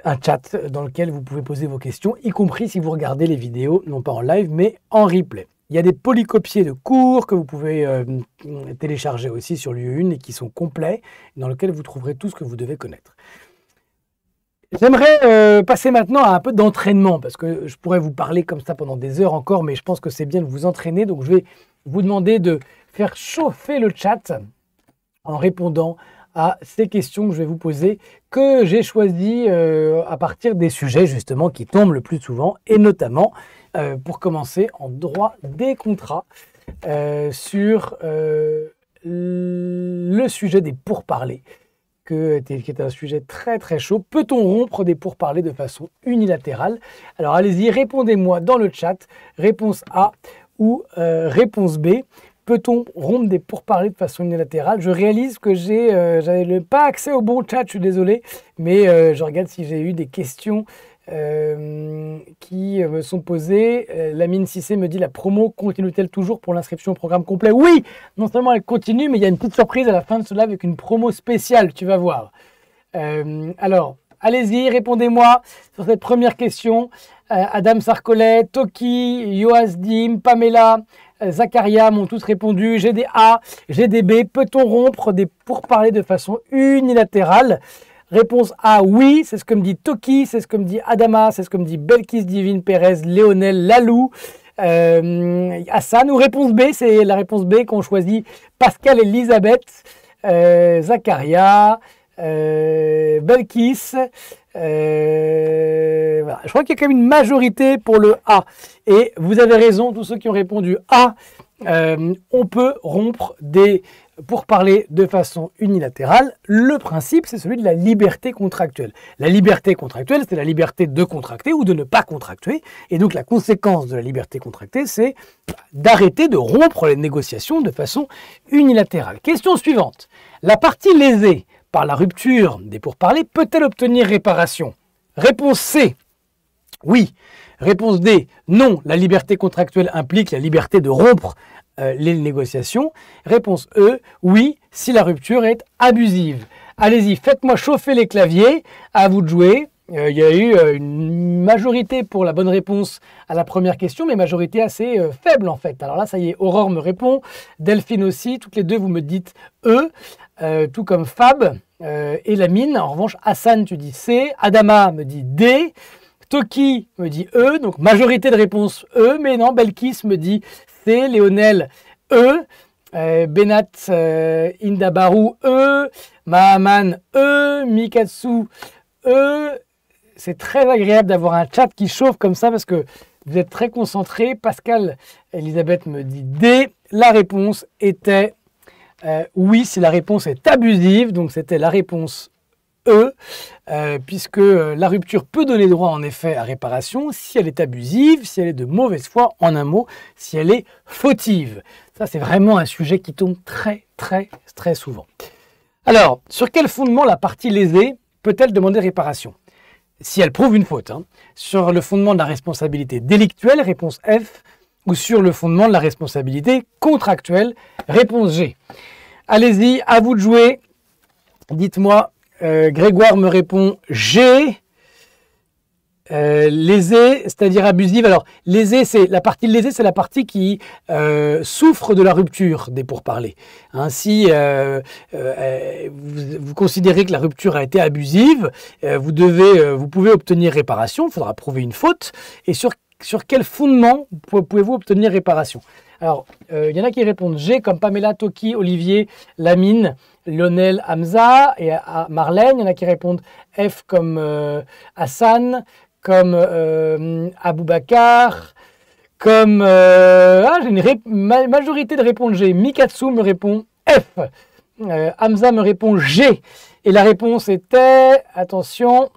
un chat dans lequel vous pouvez poser vos questions, y compris si vous regardez les vidéos, non pas en live, mais en replay. Il y a des polycopiers de cours que vous pouvez euh, télécharger aussi sur lu 1 et qui sont complets, dans lesquels vous trouverez tout ce que vous devez connaître. J'aimerais euh, passer maintenant à un peu d'entraînement, parce que je pourrais vous parler comme ça pendant des heures encore, mais je pense que c'est bien de vous entraîner. Donc je vais vous demander de faire chauffer le chat en répondant à ces questions que je vais vous poser, que j'ai choisies euh, à partir des sujets justement qui tombent le plus souvent, et notamment euh, pour commencer, en droit des contrats euh, sur euh, le sujet des pourparlers, qui est un sujet très très chaud. Peut-on rompre des pourparlers de façon unilatérale Alors allez-y, répondez-moi dans le chat, réponse A ou réponse B. Peut-on rompre des pourparlers de façon unilatérale Je réalise que j'ai, n'avais pas accès au bon chat, je suis désolé, mais je regarde si j'ai eu des questions euh, qui me euh, sont posées. Euh, Lamine Cissé me dit la promo continue-t-elle toujours pour l'inscription au programme complet Oui Non seulement elle continue, mais il y a une petite surprise à la fin de cela avec une promo spéciale, tu vas voir. alors, allez-y, répondez-moi sur cette première question. Adam Sarkolet, Toki, Yoas Dim, Pamela, Zakaria m'ont tous répondu. J'ai j'ai des A, des B. peut-on rompre des pourparlers de façon unilatérale Réponse A, oui. C'est ce que me dit Toki, c'est ce que me dit Adama, c'est ce que me dit Belkis, Divine, Pérez, Léonel, Lalou. Hassan euh, ou réponse B, c'est la réponse B qu'ont choisi Pascal, Elisabeth, euh, Zacharia, euh, Belkis. Je crois qu'il y a quand même une majorité pour le A. Et vous avez raison, tous ceux qui ont répondu A, on peut rompre des pour parler de façon unilatérale, le principe, c'est celui de la liberté contractuelle. La liberté contractuelle, c'est la liberté de contracter ou de ne pas contractuer. Et donc la conséquence de la liberté contractée, c'est d'arrêter de rompre les négociations de façon unilatérale. Question suivante. La partie lésée par la rupture des pourparlers peut-elle obtenir réparation Réponse C. Oui. Réponse D. Non, la liberté contractuelle implique la liberté de rompre euh, les négociations Réponse E, oui, si la rupture est abusive. Allez-y, faites-moi chauffer les claviers, à vous de jouer. Euh, il y a eu euh, une majorité pour la bonne réponse à la première question, mais majorité assez faible en fait. Alors là, ça y est, Aurore me répond, Delphine aussi, toutes les deux vous me dites E, tout comme Fab et Lamine. En revanche, Hassan, tu dis C, Adama me dit D. Toki me dit E, donc majorité de réponses E, mais non, Belkis me dit C, Léonel E, euh, Benat euh, Indabaru E, Mahaman E, Mikatsu E. C'est très agréable d'avoir un chat qui chauffe comme ça parce que vous êtes très concentré. Pascal, Elisabeth me dit D. La réponse était euh, oui si la réponse est abusive, donc c'était la réponse euh, puisque euh, la rupture peut donner droit en effet à réparation si elle est abusive, si elle est de mauvaise foi, en un mot, si elle est fautive. Ça, c'est vraiment un sujet qui tombe très, très, très souvent. Alors, sur quel fondement la partie lésée peut-elle demander réparation Si elle prouve une faute, hein. sur le fondement de la responsabilité délictuelle, réponse F, ou sur le fondement de la responsabilité contractuelle, réponse G. Allez-y, à vous de jouer. Dites-moi euh, Grégoire me répond j'ai, euh, lésé, c'est-à-dire abusive. Alors, lésé, c'est la partie lésée, c'est la partie qui euh, souffre de la rupture des pourparlers. Ainsi, vous, considérez que la rupture a été abusive, vous pouvez obtenir réparation. Il faudra prouver une faute. Et sur sur quel fondement pouvez-vous obtenir réparation Alors, il y en a qui répondent j'ai, comme Pamela, Toki, Olivier, Lamine. Lionel Hamza et à Marlène. Il y en a qui répondent F comme euh, Hassan, comme euh, Aboubakar, Aboubacar, comme... Euh, ah, j'ai une majorité de réponses G. Mikatsu me répond F. Hamza me répond G. Et la réponse était, attention,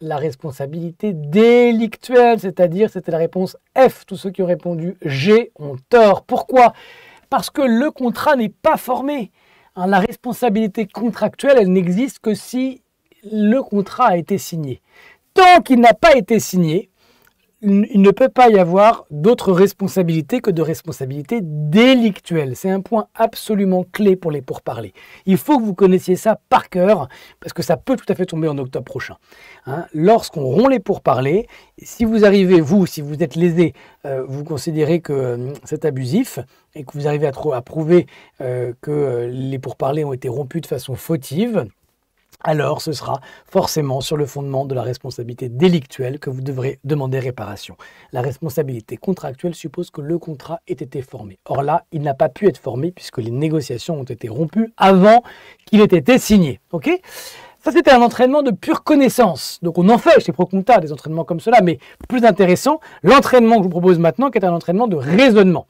la responsabilité délictuelle, c'est-à-dire c'était la réponse F. Tous ceux qui ont répondu G ont tort. Pourquoi Parce que le contrat n'est pas formé. Hein, la responsabilité contractuelle, elle n'existe que si le contrat a été signé. Tant qu'il n'a pas été signé, il ne peut pas y avoir d'autres responsabilités que de responsabilités délictuelles. C'est un point absolument clé pour les pourparlers. Il faut que vous connaissiez ça par cœur, parce que ça peut tout à fait tomber en octobre prochain. Hein. Lorsqu'on rompt les pourparlers, si vous arrivez, vous, si vous êtes lésé, euh, vous considérez que euh, c'est abusif et que vous arrivez à, prouver euh, que les pourparlers ont été rompus de façon fautive, alors ce sera forcément sur le fondement de la responsabilité délictuelle que vous devrez demander réparation. La responsabilité contractuelle suppose que le contrat ait été formé. Or là, il n'a pas pu être formé puisque les négociations ont été rompues avant qu'il ait été signé. Ok ça, c'était un entraînement de pure connaissance. Donc, on en fait chez Proconta des entraînements comme cela, mais plus intéressant, l'entraînement que je vous propose maintenant, qui est un entraînement de raisonnement.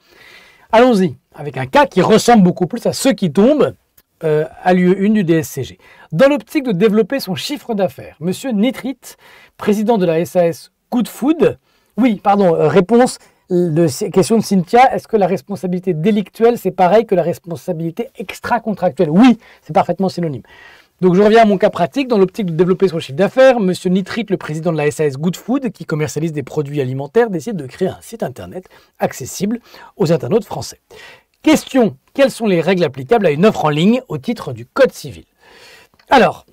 Allons-y, avec un cas qui ressemble beaucoup plus à ceux qui tombent euh, a lieu une du DSCG. Dans l'optique de développer son chiffre d'affaires, M. Nitrit, président de la SAS Good Food, oui, pardon, euh, réponse question de Cynthia, est-ce que la responsabilité délictuelle, c'est pareil que la responsabilité extra-contractuelle Oui, c'est parfaitement synonyme. Donc je reviens à mon cas pratique. Dans l'optique de développer son chiffre d'affaires, M. Nitrit, le président de la SAS Good Food, qui commercialise des produits alimentaires, décide de créer un site internet accessible aux internautes français. Question, quelles sont les règles applicables à une offre en ligne au titre du Code civil Alors,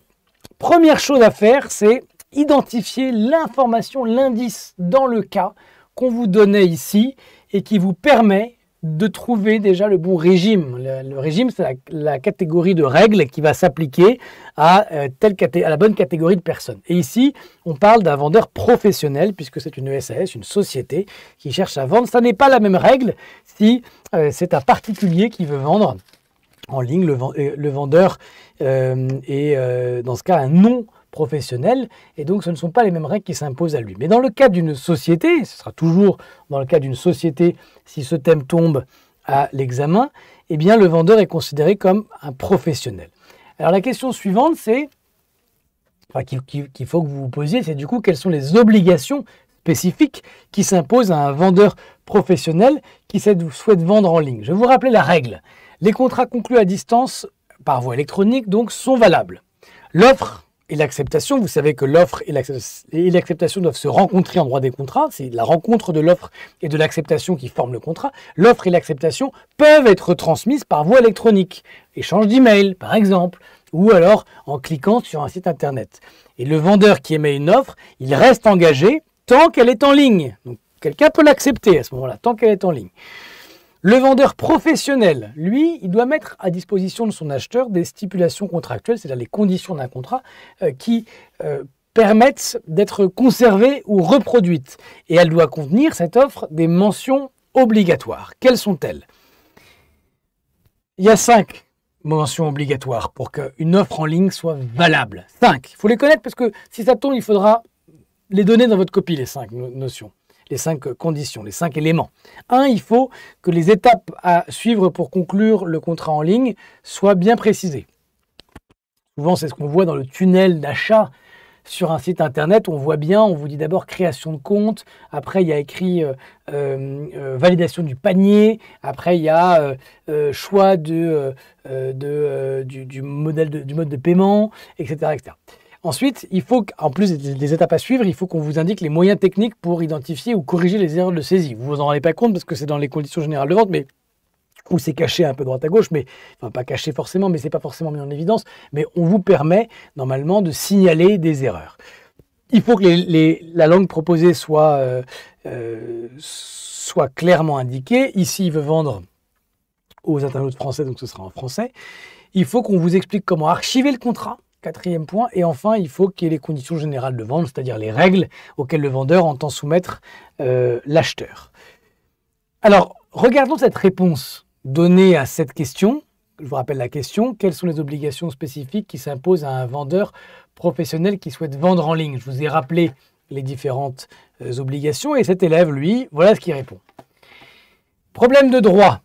première chose à faire, c'est identifier l'information, l'indice dans le cas qu'on vous donnait ici et qui vous permet de trouver déjà le bon régime. Le, régime, c'est la, catégorie de règles qui va s'appliquer à, euh, à la bonne catégorie de personnes. Et ici, on parle d'un vendeur professionnel, puisque c'est une SAS, e une société qui cherche à vendre. Ça n'est pas la même règle si euh, c'est un particulier qui veut vendre en ligne. Le, euh, vendeur est, dans ce cas, un non professionnel et donc ce ne sont pas les mêmes règles qui s'imposent à lui. Mais dans le cas d'une société, ce sera toujours dans le cas d'une société si ce thème tombe à l'examen, eh bien le vendeur est considéré comme un professionnel. Alors la question suivante, c'est enfin, qu'il faut que vous vous posiez, c'est du coup quelles sont les obligations spécifiques qui s'imposent à un vendeur professionnel qui souhaite vendre en ligne. Je vais vous rappeler la règle. Les contrats conclus à distance par voie électronique donc sont valables. L'offre et l'acceptation. Vous savez que l'offre et l'acceptation doivent se rencontrer en droit des contrats. C'est la rencontre de l'offre et de l'acceptation qui forme le contrat. L'offre et l'acceptation peuvent être transmises par voie électronique, échange d'email par exemple, ou alors en cliquant sur un site internet. Et le vendeur qui émet une offre, il reste engagé tant qu'elle est en ligne. Donc quelqu'un peut l'accepter à ce moment-là, tant qu'elle est en ligne. Le vendeur professionnel, lui, il doit mettre à disposition de son acheteur des stipulations contractuelles, c'est-à-dire les conditions d'un contrat euh, qui euh, permettent d'être conservées ou reproduites. Et elle doit contenir, cette offre, des mentions obligatoires. Quelles sont-elles Il y a cinq mentions obligatoires pour qu'une offre en ligne soit valable. Cinq. Il faut les connaître parce que si ça tombe, il faudra les donner dans votre copie, les cinq notions les cinq conditions, les cinq éléments. Un, il faut que les étapes à suivre pour conclure le contrat en ligne soient bien précisées. Souvent, c'est ce qu'on voit dans le tunnel d'achat sur un site internet, on voit bien, on vous dit d'abord création de compte, après il y a écrit euh, euh, euh, validation du panier, après il y a choix du, modèle du mode de paiement, etc. etc. Ensuite, il faut en plus des étapes à suivre, il faut qu'on vous indique les moyens techniques pour identifier ou corriger les erreurs de saisie. Vous vous en rendez pas compte parce que c'est dans les conditions générales de vente, mais où c'est caché un peu droite à gauche, mais enfin pas caché forcément, mais n'est pas forcément mis en évidence, mais on vous permet normalement de signaler des erreurs. Il faut que la langue proposée soit, euh, euh, soit clairement indiquée. Ici, il veut vendre aux internautes français, donc ce sera en français. Il faut qu'on vous explique comment archiver le contrat. Quatrième point, et enfin, il faut qu'il y ait les conditions générales de vente, c'est-à-dire les règles auxquelles le vendeur entend soumettre euh, l'acheteur. Alors, regardons cette réponse donnée à cette question. Je vous rappelle la question, quelles sont les obligations spécifiques qui s'imposent à un vendeur professionnel qui souhaite vendre en ligne Je vous ai rappelé les différentes euh, obligations et cet élève, lui, voilà ce qu'il répond. Problème de droit.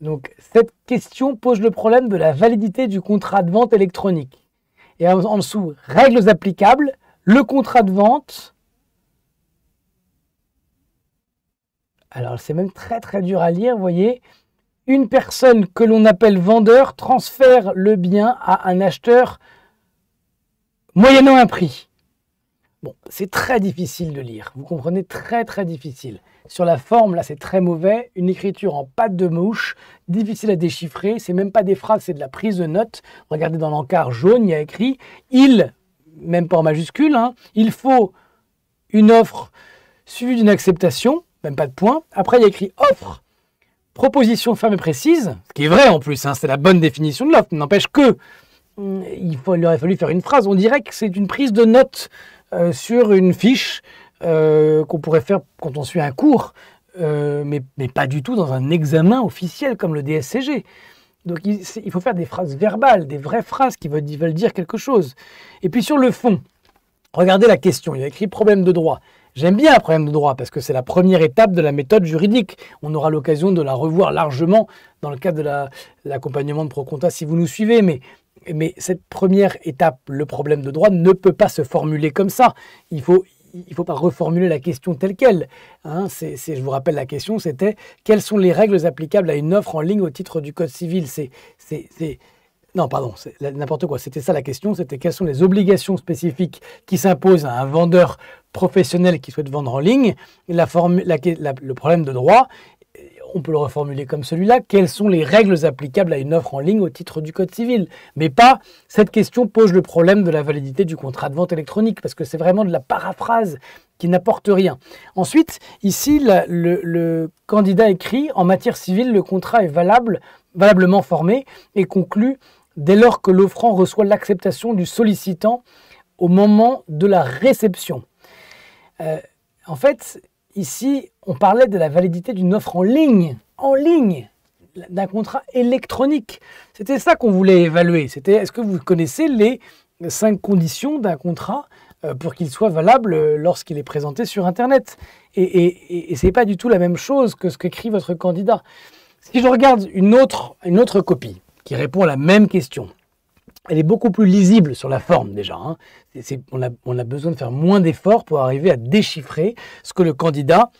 Donc, cette question pose le problème de la validité du contrat de vente électronique. Et en dessous, règles applicables, le contrat de vente. Alors, c'est même très très dur à lire, vous voyez. Une personne que l'on appelle vendeur transfère le bien à un acheteur moyennant un prix. Bon, c'est très difficile de lire, vous comprenez, très très difficile. Sur la forme, là, c'est très mauvais, une écriture en pâte de mouche, difficile à déchiffrer, c'est même pas des phrases, c'est de la prise de notes. Regardez dans l'encart jaune, il y a écrit « il », même pas en majuscule, hein. il faut une offre suivie d'une acceptation, même pas de point. Après, il y a écrit « offre », proposition ferme et précise, ce qui est vrai en plus, hein. c'est la bonne définition de l'offre, n'empêche que hmm, il, faut, il aurait fallu faire une phrase. On dirait que c'est une prise de notes euh, sur une fiche euh, qu'on pourrait faire quand on suit un cours, euh, mais, pas du tout dans un examen officiel comme le DSCG. Donc il, faut faire des phrases verbales, des vraies phrases qui veulent, dire quelque chose. Et puis sur le fond, regardez la question, il y a écrit problème de droit. J'aime bien le problème de droit parce que c'est la première étape de la méthode juridique. On aura l'occasion de la revoir largement dans le cadre de l'accompagnement de Proconta si vous nous suivez. Mais mais cette première étape, le problème de droit, ne peut pas se formuler comme ça. Il faut, faut pas reformuler la question telle qu'elle. Hein. c'est, je vous rappelle la question, c'était quelles sont les règles applicables à une offre en ligne au titre du Code civil c'est, Non, pardon, c'est n'importe quoi. C'était ça la question, c'était quelles sont les obligations spécifiques qui s'imposent à un vendeur professionnel qui souhaite vendre en ligne. La le problème de droit, on peut le reformuler comme celui-là, quelles sont les règles applicables à une offre en ligne au titre du Code civil Mais pas, cette question pose le problème de la validité du contrat de vente électronique, parce que c'est vraiment de la paraphrase qui n'apporte rien. Ensuite, ici, le, candidat écrit, en matière civile, le contrat est valable, valablement formé et conclu dès lors que l'offrant reçoit l'acceptation du sollicitant au moment de la réception. Euh, en fait, Ici, on parlait de la validité d'une offre en ligne, en ligne, d'un contrat électronique. C'était ça qu'on voulait évaluer. C'était est-ce que vous connaissez les cinq conditions d'un contrat euh, pour qu'il soit valable euh, lorsqu'il est présenté sur Internet. Et, ce n'est pas du tout la même chose que ce qu'écrit votre candidat. Si je regarde une autre copie qui répond à la même question, elle est beaucoup plus lisible sur la forme déjà. Hein. on, a, besoin de faire moins d'efforts pour arriver à déchiffrer ce que le candidat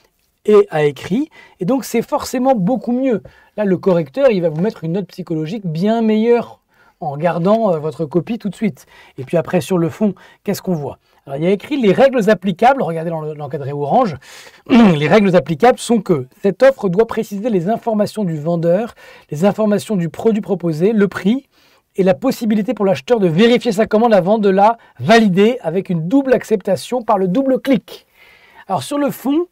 a écrit. Et donc c'est forcément beaucoup mieux. Là, le correcteur, il va vous mettre une note psychologique bien meilleure en regardant euh, votre copie tout de suite. Et puis après, sur le fond, qu'est-ce qu'on voit Alors, il y a écrit les règles applicables, regardez dans l'encadré orange, [CLEARS THROAT] les règles applicables sont que cette offre doit préciser les informations du vendeur, les informations du produit proposé, le prix, et la possibilité pour l'acheteur de vérifier sa commande avant de la valider avec une double acceptation par le double clic. Alors sur le fond,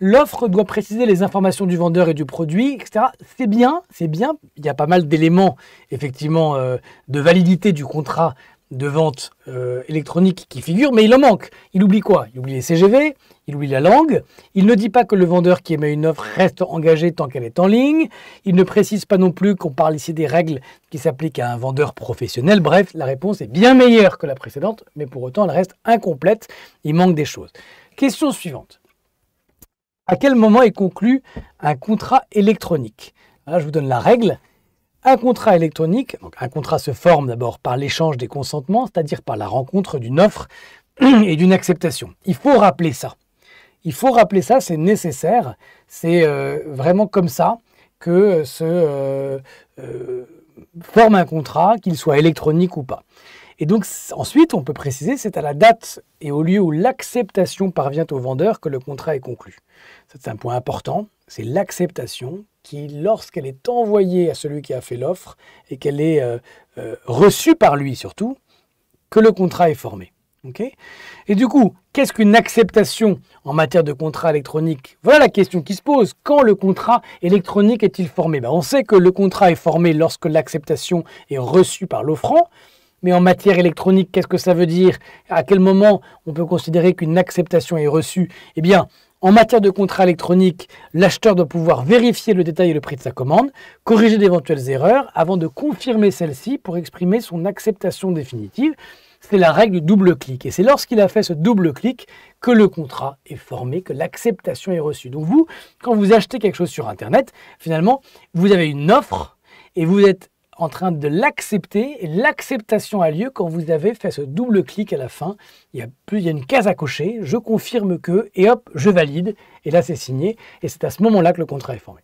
l'offre doit préciser les informations du vendeur et du produit, etc. C'est bien, c'est bien. Il y a pas mal d'éléments effectivement euh, de validité du contrat de vente euh, électronique qui figure, mais il en manque. Il oublie quoi Il oublie les CGV, il oublie la langue. Il ne dit pas que le vendeur qui émet une offre reste engagé tant qu'elle est en ligne. Il ne précise pas non plus qu'on parle ici des règles qui s'appliquent à un vendeur professionnel. Bref, la réponse est bien meilleure que la précédente, mais pour autant, elle reste incomplète. Il manque des choses. Question suivante. À quel moment est conclu un contrat électronique je vous donne la règle. Un contrat électronique, donc un contrat se forme d'abord par l'échange des consentements, c'est-à-dire par la rencontre d'une offre [CLEARS THROAT] et d'une acceptation. Il faut rappeler ça. Il faut rappeler ça, c'est nécessaire, c'est euh, vraiment comme ça que euh, se euh, forme un contrat, qu'il soit électronique ou pas. Et donc ensuite, on peut préciser, c'est à la date et au lieu où l'acceptation parvient au vendeur que le contrat est conclu. C'est un point important, c'est l'acceptation qui, lorsqu'elle est envoyée à celui qui a fait l'offre et qu'elle est reçue par lui surtout, que le contrat est formé et du coup, qu'est-ce qu'une acceptation en matière de contrat électronique Voilà la question qui se pose. Quand le contrat électronique est-il formé ben, On sait que le contrat est formé lorsque l'acceptation est reçue par l'offrant. Mais en matière électronique, qu'est-ce que ça veut dire À quel moment on peut considérer qu'une acceptation est reçue Eh bien, en matière de contrat électronique, l'acheteur doit pouvoir vérifier le détail et le prix de sa commande, corriger d'éventuelles erreurs avant de confirmer celle-ci pour exprimer son acceptation définitive c'est la règle du double clic. Et c'est lorsqu'il a fait ce double clic que le contrat est formé, que l'acceptation est reçue. Donc vous, quand vous achetez quelque chose sur Internet, finalement, vous avez une offre et vous êtes en train de l'accepter. Et l'acceptation a lieu quand vous avez fait ce double clic à la fin. Il y a, plus, il y a une case à cocher, je confirme que, et hop, je valide. Et là, c'est signé. Et c'est à ce moment-là que le contrat est formé.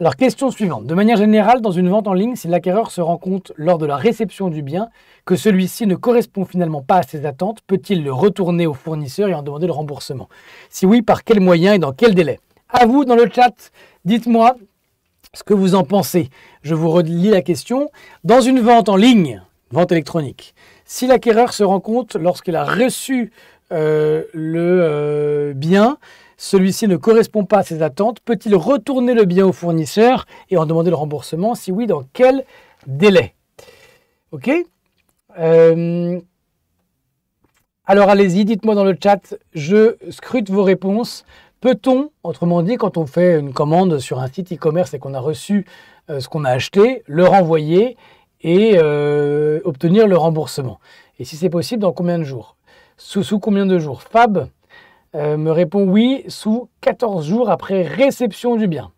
Alors, question suivante. De manière générale, dans une vente en ligne, si l'acquéreur se rend compte lors de la réception du bien que celui-ci ne correspond finalement pas à ses attentes, peut-il le retourner au fournisseur et en demander le remboursement Si oui, par quels moyens et dans quel délai À vous dans le chat, dites-moi ce que vous en pensez. Je vous relis la question. Dans une vente en ligne, vente électronique, si l'acquéreur se rend compte lorsqu'il a reçu euh, le euh, bien, celui-ci ne correspond pas à ses attentes, peut-il retourner le bien au fournisseur et en demander le remboursement Si oui, dans quel délai Ok euh, Alors allez-y, dites-moi dans le chat, je scrute vos réponses. Peut-on, autrement dit, quand on fait une commande sur un site e-commerce et qu'on a reçu euh, ce qu'on a acheté, le renvoyer et euh, obtenir le remboursement Et si c'est possible, dans combien de jours sous, sous combien de jours Fab, euh, me répond oui sous 14 jours après réception du bien.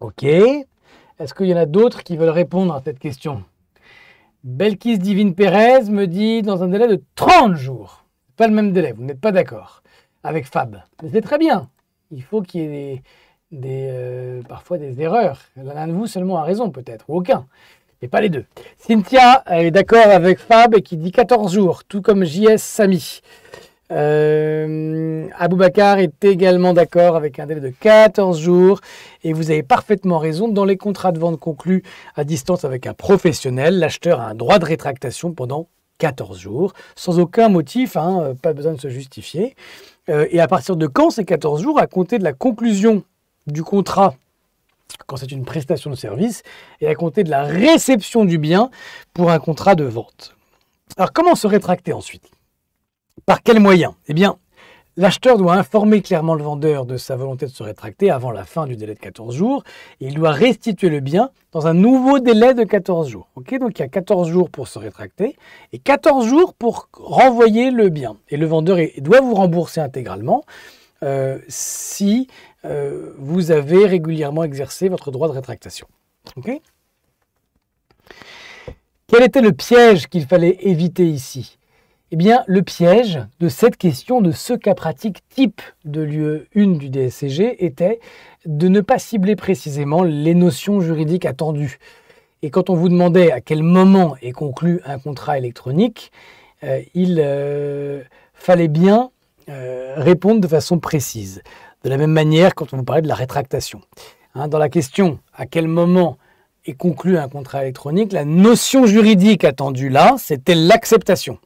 Ok. Est-ce qu'il y en a d'autres qui veulent répondre à cette question Belkis Divine Pérez me dit dans un délai de 30 jours. Pas le même délai, vous n'êtes pas d'accord avec Fab. Mais c'est très bien. Il faut qu'il y ait des, euh, parfois des erreurs. L'un de vous seulement a raison peut-être, ou aucun. mais pas les deux. Cynthia est d'accord avec Fab et qui dit 14 jours, tout comme JS Samy. Euh, Aboubacar est également d'accord avec un délai de 14 jours et vous avez parfaitement raison. Dans les contrats de vente conclus à distance avec un professionnel, l'acheteur a un droit de rétractation pendant 14 jours, sans aucun motif, hein, pas besoin de se justifier. Euh, et à partir de quand ces 14 jours À compter de la conclusion du contrat quand c'est une prestation de service et à compter de la réception du bien pour un contrat de vente. Alors comment se rétracter ensuite par quels moyens Eh bien, L'acheteur doit informer clairement le vendeur de sa volonté de se rétracter avant la fin du délai de 14 jours et il doit restituer le bien dans un nouveau délai de 14 jours. Donc il y a 14 jours pour se rétracter et 14 jours pour renvoyer le bien. Et le vendeur doit vous rembourser intégralement euh, si euh, vous avez régulièrement exercé votre droit de rétractation. Quel était le piège qu'il fallait éviter ici eh bien, le piège de cette question de ce cas pratique type de lieu 1 du DSCG était de ne pas cibler précisément les notions juridiques attendues. Et quand on vous demandait à quel moment est conclu un contrat électronique, euh, il euh, fallait bien euh, répondre de façon précise. De la même manière quand on vous parlait de la rétractation. Hein, dans la question à quel moment est conclu un contrat électronique, la notion juridique attendue là, c'était l'acceptation.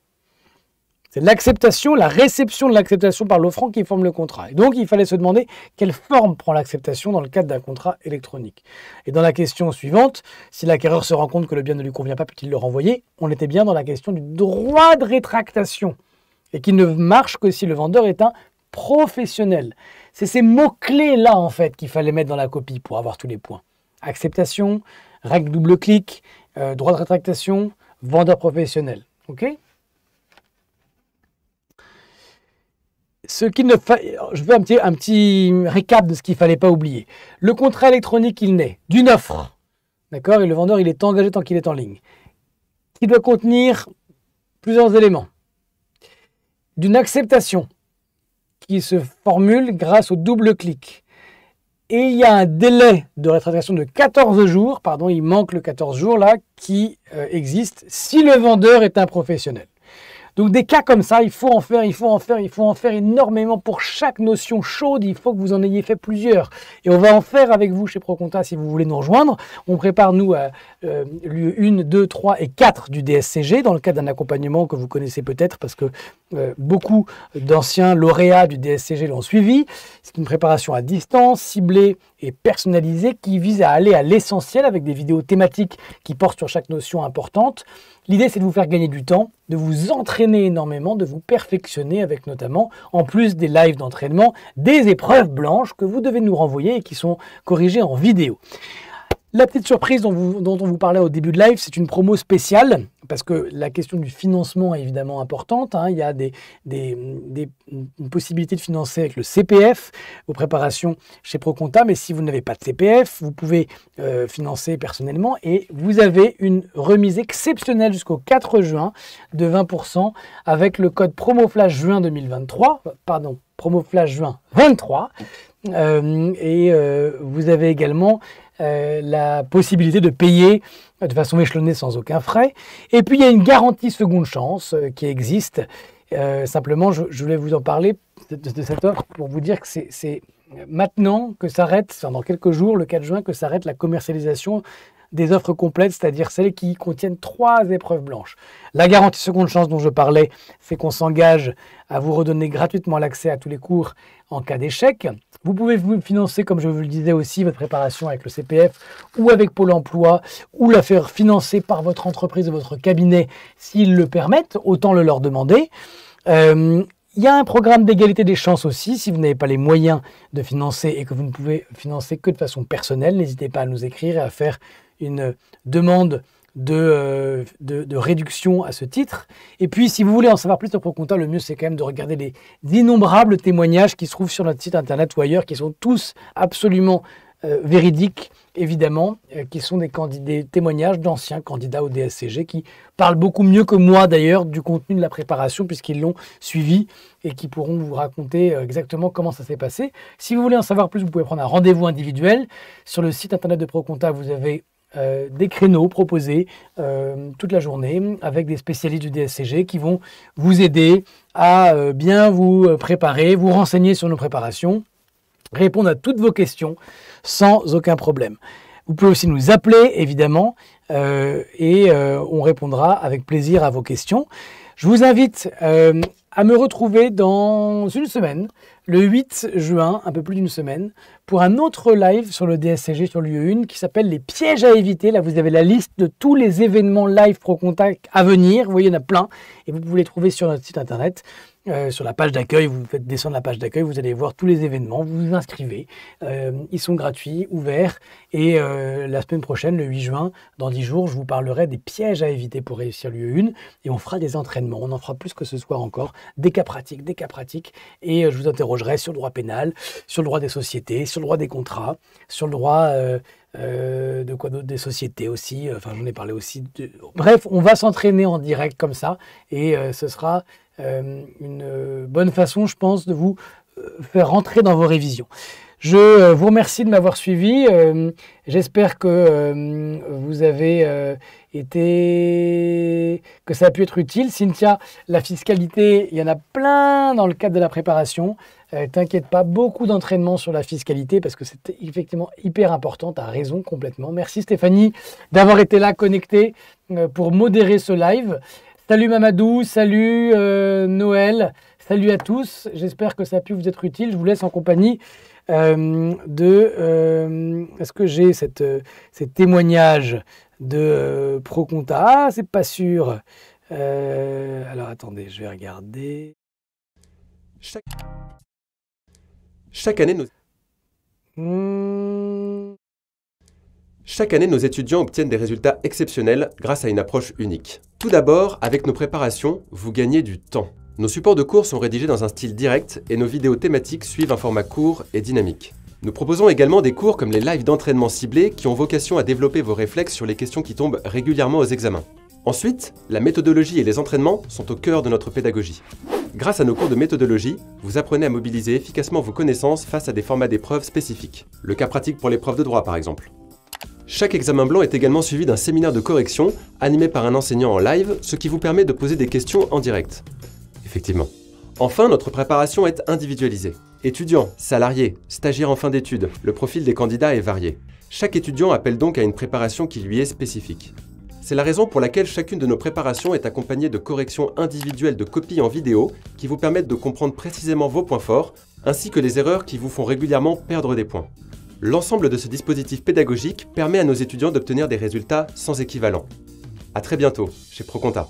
C'est l'acceptation, la réception de l'acceptation par l'offrant qui forme le contrat. Et donc, il fallait se demander quelle forme prend l'acceptation dans le cadre d'un contrat électronique. Et dans la question suivante, si l'acquéreur se rend compte que le bien ne lui convient pas, peut-il le renvoyer On était bien dans la question du droit de rétractation et qui ne marche que si le vendeur est un professionnel. C'est ces mots-clés-là, en fait, qu'il fallait mettre dans la copie pour avoir tous les points. Acceptation, règle double-clic, euh, droit de rétractation, vendeur professionnel. OK ne Je veux un petit, un petit récap de ce qu'il ne fallait pas oublier. Le contrat électronique, il naît d'une offre. D'accord Et le vendeur, il est engagé tant qu'il est en ligne. Qui doit contenir plusieurs éléments. D'une acceptation qui se formule grâce au double clic. Et il y a un délai de rétractation de 14 jours, pardon, il manque le 14 jours là, qui euh, existe si le vendeur est un professionnel. Donc des cas comme ça, il faut en faire, il faut en faire, il faut en faire énormément pour chaque notion chaude. Il faut que vous en ayez fait plusieurs. Et on va en faire avec vous chez Proconta si vous voulez nous rejoindre. On prépare, nous, à, euh, euh, lieu 1, 2, 3 et 4 du DSCG dans le cadre d'un accompagnement que vous connaissez peut-être parce que euh, beaucoup d'anciens lauréats du DSCG l'ont suivi. C'est une préparation à distance, ciblée et personnalisée qui vise à aller à l'essentiel avec des vidéos thématiques qui portent sur chaque notion importante. L'idée, c'est de vous faire gagner du temps, de vous entraîner énormément, de vous perfectionner avec notamment, en plus des lives d'entraînement, des épreuves blanches que vous devez nous renvoyer et qui sont corrigées en vidéo. La petite surprise dont, on vous parlait au début de live, c'est une promo spéciale, parce que la question du financement est évidemment importante. Hein. Il y a des, des, une de financer avec le CPF, vos préparations chez Proconta, mais si vous n'avez pas de CPF, vous pouvez euh, financer personnellement, et vous avez une remise exceptionnelle jusqu'au 4 juin de 20% avec le code promo flash juin 2023, pardon, promo flash juin 23, euh, et euh, vous avez également... Euh, la possibilité de payer de façon échelonnée sans aucun frais. Et puis il y a une garantie seconde chance euh, qui existe. Euh, simplement, je, voulais vous en parler de, cette offre pour vous dire que c'est maintenant que s'arrête, pendant dans quelques jours, le 4 juin, que s'arrête la commercialisation des offres complètes, c'est-à-dire celles qui contiennent trois épreuves blanches. La garantie seconde chance dont je parlais, c'est qu'on s'engage à vous redonner gratuitement l'accès à tous les cours en cas d'échec. Vous pouvez vous financer, comme je vous le disais aussi, votre préparation avec le CPF ou avec Pôle emploi, ou la faire financer par votre entreprise ou votre cabinet s'ils le permettent, autant le leur demander. Euh, il y a un programme d'égalité des chances aussi. Si vous n'avez pas les moyens de financer et que vous ne pouvez financer que de façon personnelle, n'hésitez pas à nous écrire et à faire une demande euh, de, réduction à ce titre. Et puis, si vous voulez en savoir plus sur Proconta, le mieux, c'est quand même de regarder les innombrables témoignages qui se trouvent sur notre site internet ou ailleurs, qui sont tous absolument euh, véridiques, évidemment, euh, qui sont des, des témoignages d'anciens candidats au DSCG qui parlent beaucoup mieux que moi, d'ailleurs, du contenu de la préparation, puisqu'ils l'ont suivi et qui pourront vous raconter exactement comment ça s'est passé. Si vous voulez en savoir plus, vous pouvez prendre un rendez-vous individuel. Sur le site internet de Proconta, vous avez euh, des créneaux proposés euh, toute la journée avec des spécialistes du DSCG qui vont vous aider à euh, bien vous préparer, vous renseigner sur nos préparations, répondre à toutes vos questions sans aucun problème. Vous pouvez aussi nous appeler, évidemment, et on répondra avec plaisir à vos questions. Je vous invite à me retrouver dans une semaine le 8 juin, un peu plus d'une semaine, pour un autre live sur le DSCG sur l'UE1 qui s'appelle Les pièges à éviter. Là, vous avez la liste de tous les événements live pro contact à venir. Vous voyez, il y en a plein et vous pouvez les trouver sur notre site internet. Euh, sur la page d'accueil, vous faites descendre la page d'accueil, vous allez voir tous les événements, vous vous inscrivez. Euh, ils sont gratuits, ouverts. Et euh, la semaine prochaine, le 8 juin, dans 10 jours, je vous parlerai des pièges à éviter pour réussir l'UE1. Et on fera des entraînements, on en fera plus que ce soir encore, des cas pratiques, des cas pratiques. Et je vous interrogerai sur le droit pénal, sur le droit des sociétés, sur le droit des contrats, sur le droit... de quoi d'autre des sociétés aussi enfin j'en ai parlé aussi de... bref on va s'entraîner en direct comme ça et ce sera euh, une euh, bonne façon, je pense, de vous euh, faire rentrer dans vos révisions. Je vous remercie de m'avoir suivi. J'espère que vous avez été, que ça a pu être utile. Cynthia, la fiscalité, il y en a plein dans le cadre de la préparation. T'inquiète pas, beaucoup d'entraînement sur la fiscalité parce que c'est effectivement hyper important. Tu as raison complètement. Merci Stéphanie d'avoir été là connectée pour modérer ce live. Salut Mamadou, salut euh, Noël, salut à tous. J'espère que ça a pu vous être utile. Je vous laisse en compagnie euh, de. Euh, est-ce que j'ai ces témoignages de Proconta Ah, c'est pas sûr. alors attendez, je vais regarder. Chaque, année, nous. Hmm. Chaque année, nos étudiants obtiennent des résultats exceptionnels grâce à une approche unique. Tout d'abord, avec nos préparations, vous gagnez du temps. Nos supports de cours sont rédigés dans un style direct et nos vidéos thématiques suivent un format court et dynamique. Nous proposons également des cours comme les lives d'entraînement ciblés qui ont vocation à développer vos réflexes sur les questions qui tombent régulièrement aux examens. Ensuite, la méthodologie et les entraînements sont au cœur de notre pédagogie. Grâce à nos cours de méthodologie, vous apprenez à mobiliser efficacement vos connaissances face à des formats d'épreuves spécifiques. Le cas pratique pour l'épreuve de droit par exemple. Chaque examen blanc est également suivi d'un séminaire de correction animé par un enseignant en live, ce qui vous permet de poser des questions en direct. Effectivement. Enfin, notre préparation est individualisée. Étudiants, salariés, stagiaires en fin d'études, le profil des candidats est varié. Chaque étudiant appelle donc à une préparation qui lui est spécifique. C'est la raison pour laquelle chacune de nos préparations est accompagnée de corrections individuelles de copies en vidéo qui vous permettent de comprendre précisément vos points forts, ainsi que les erreurs qui vous font régulièrement perdre des points. L'ensemble de ce dispositif pédagogique permet à nos étudiants d'obtenir des résultats sans équivalent. À très bientôt chez Proconta.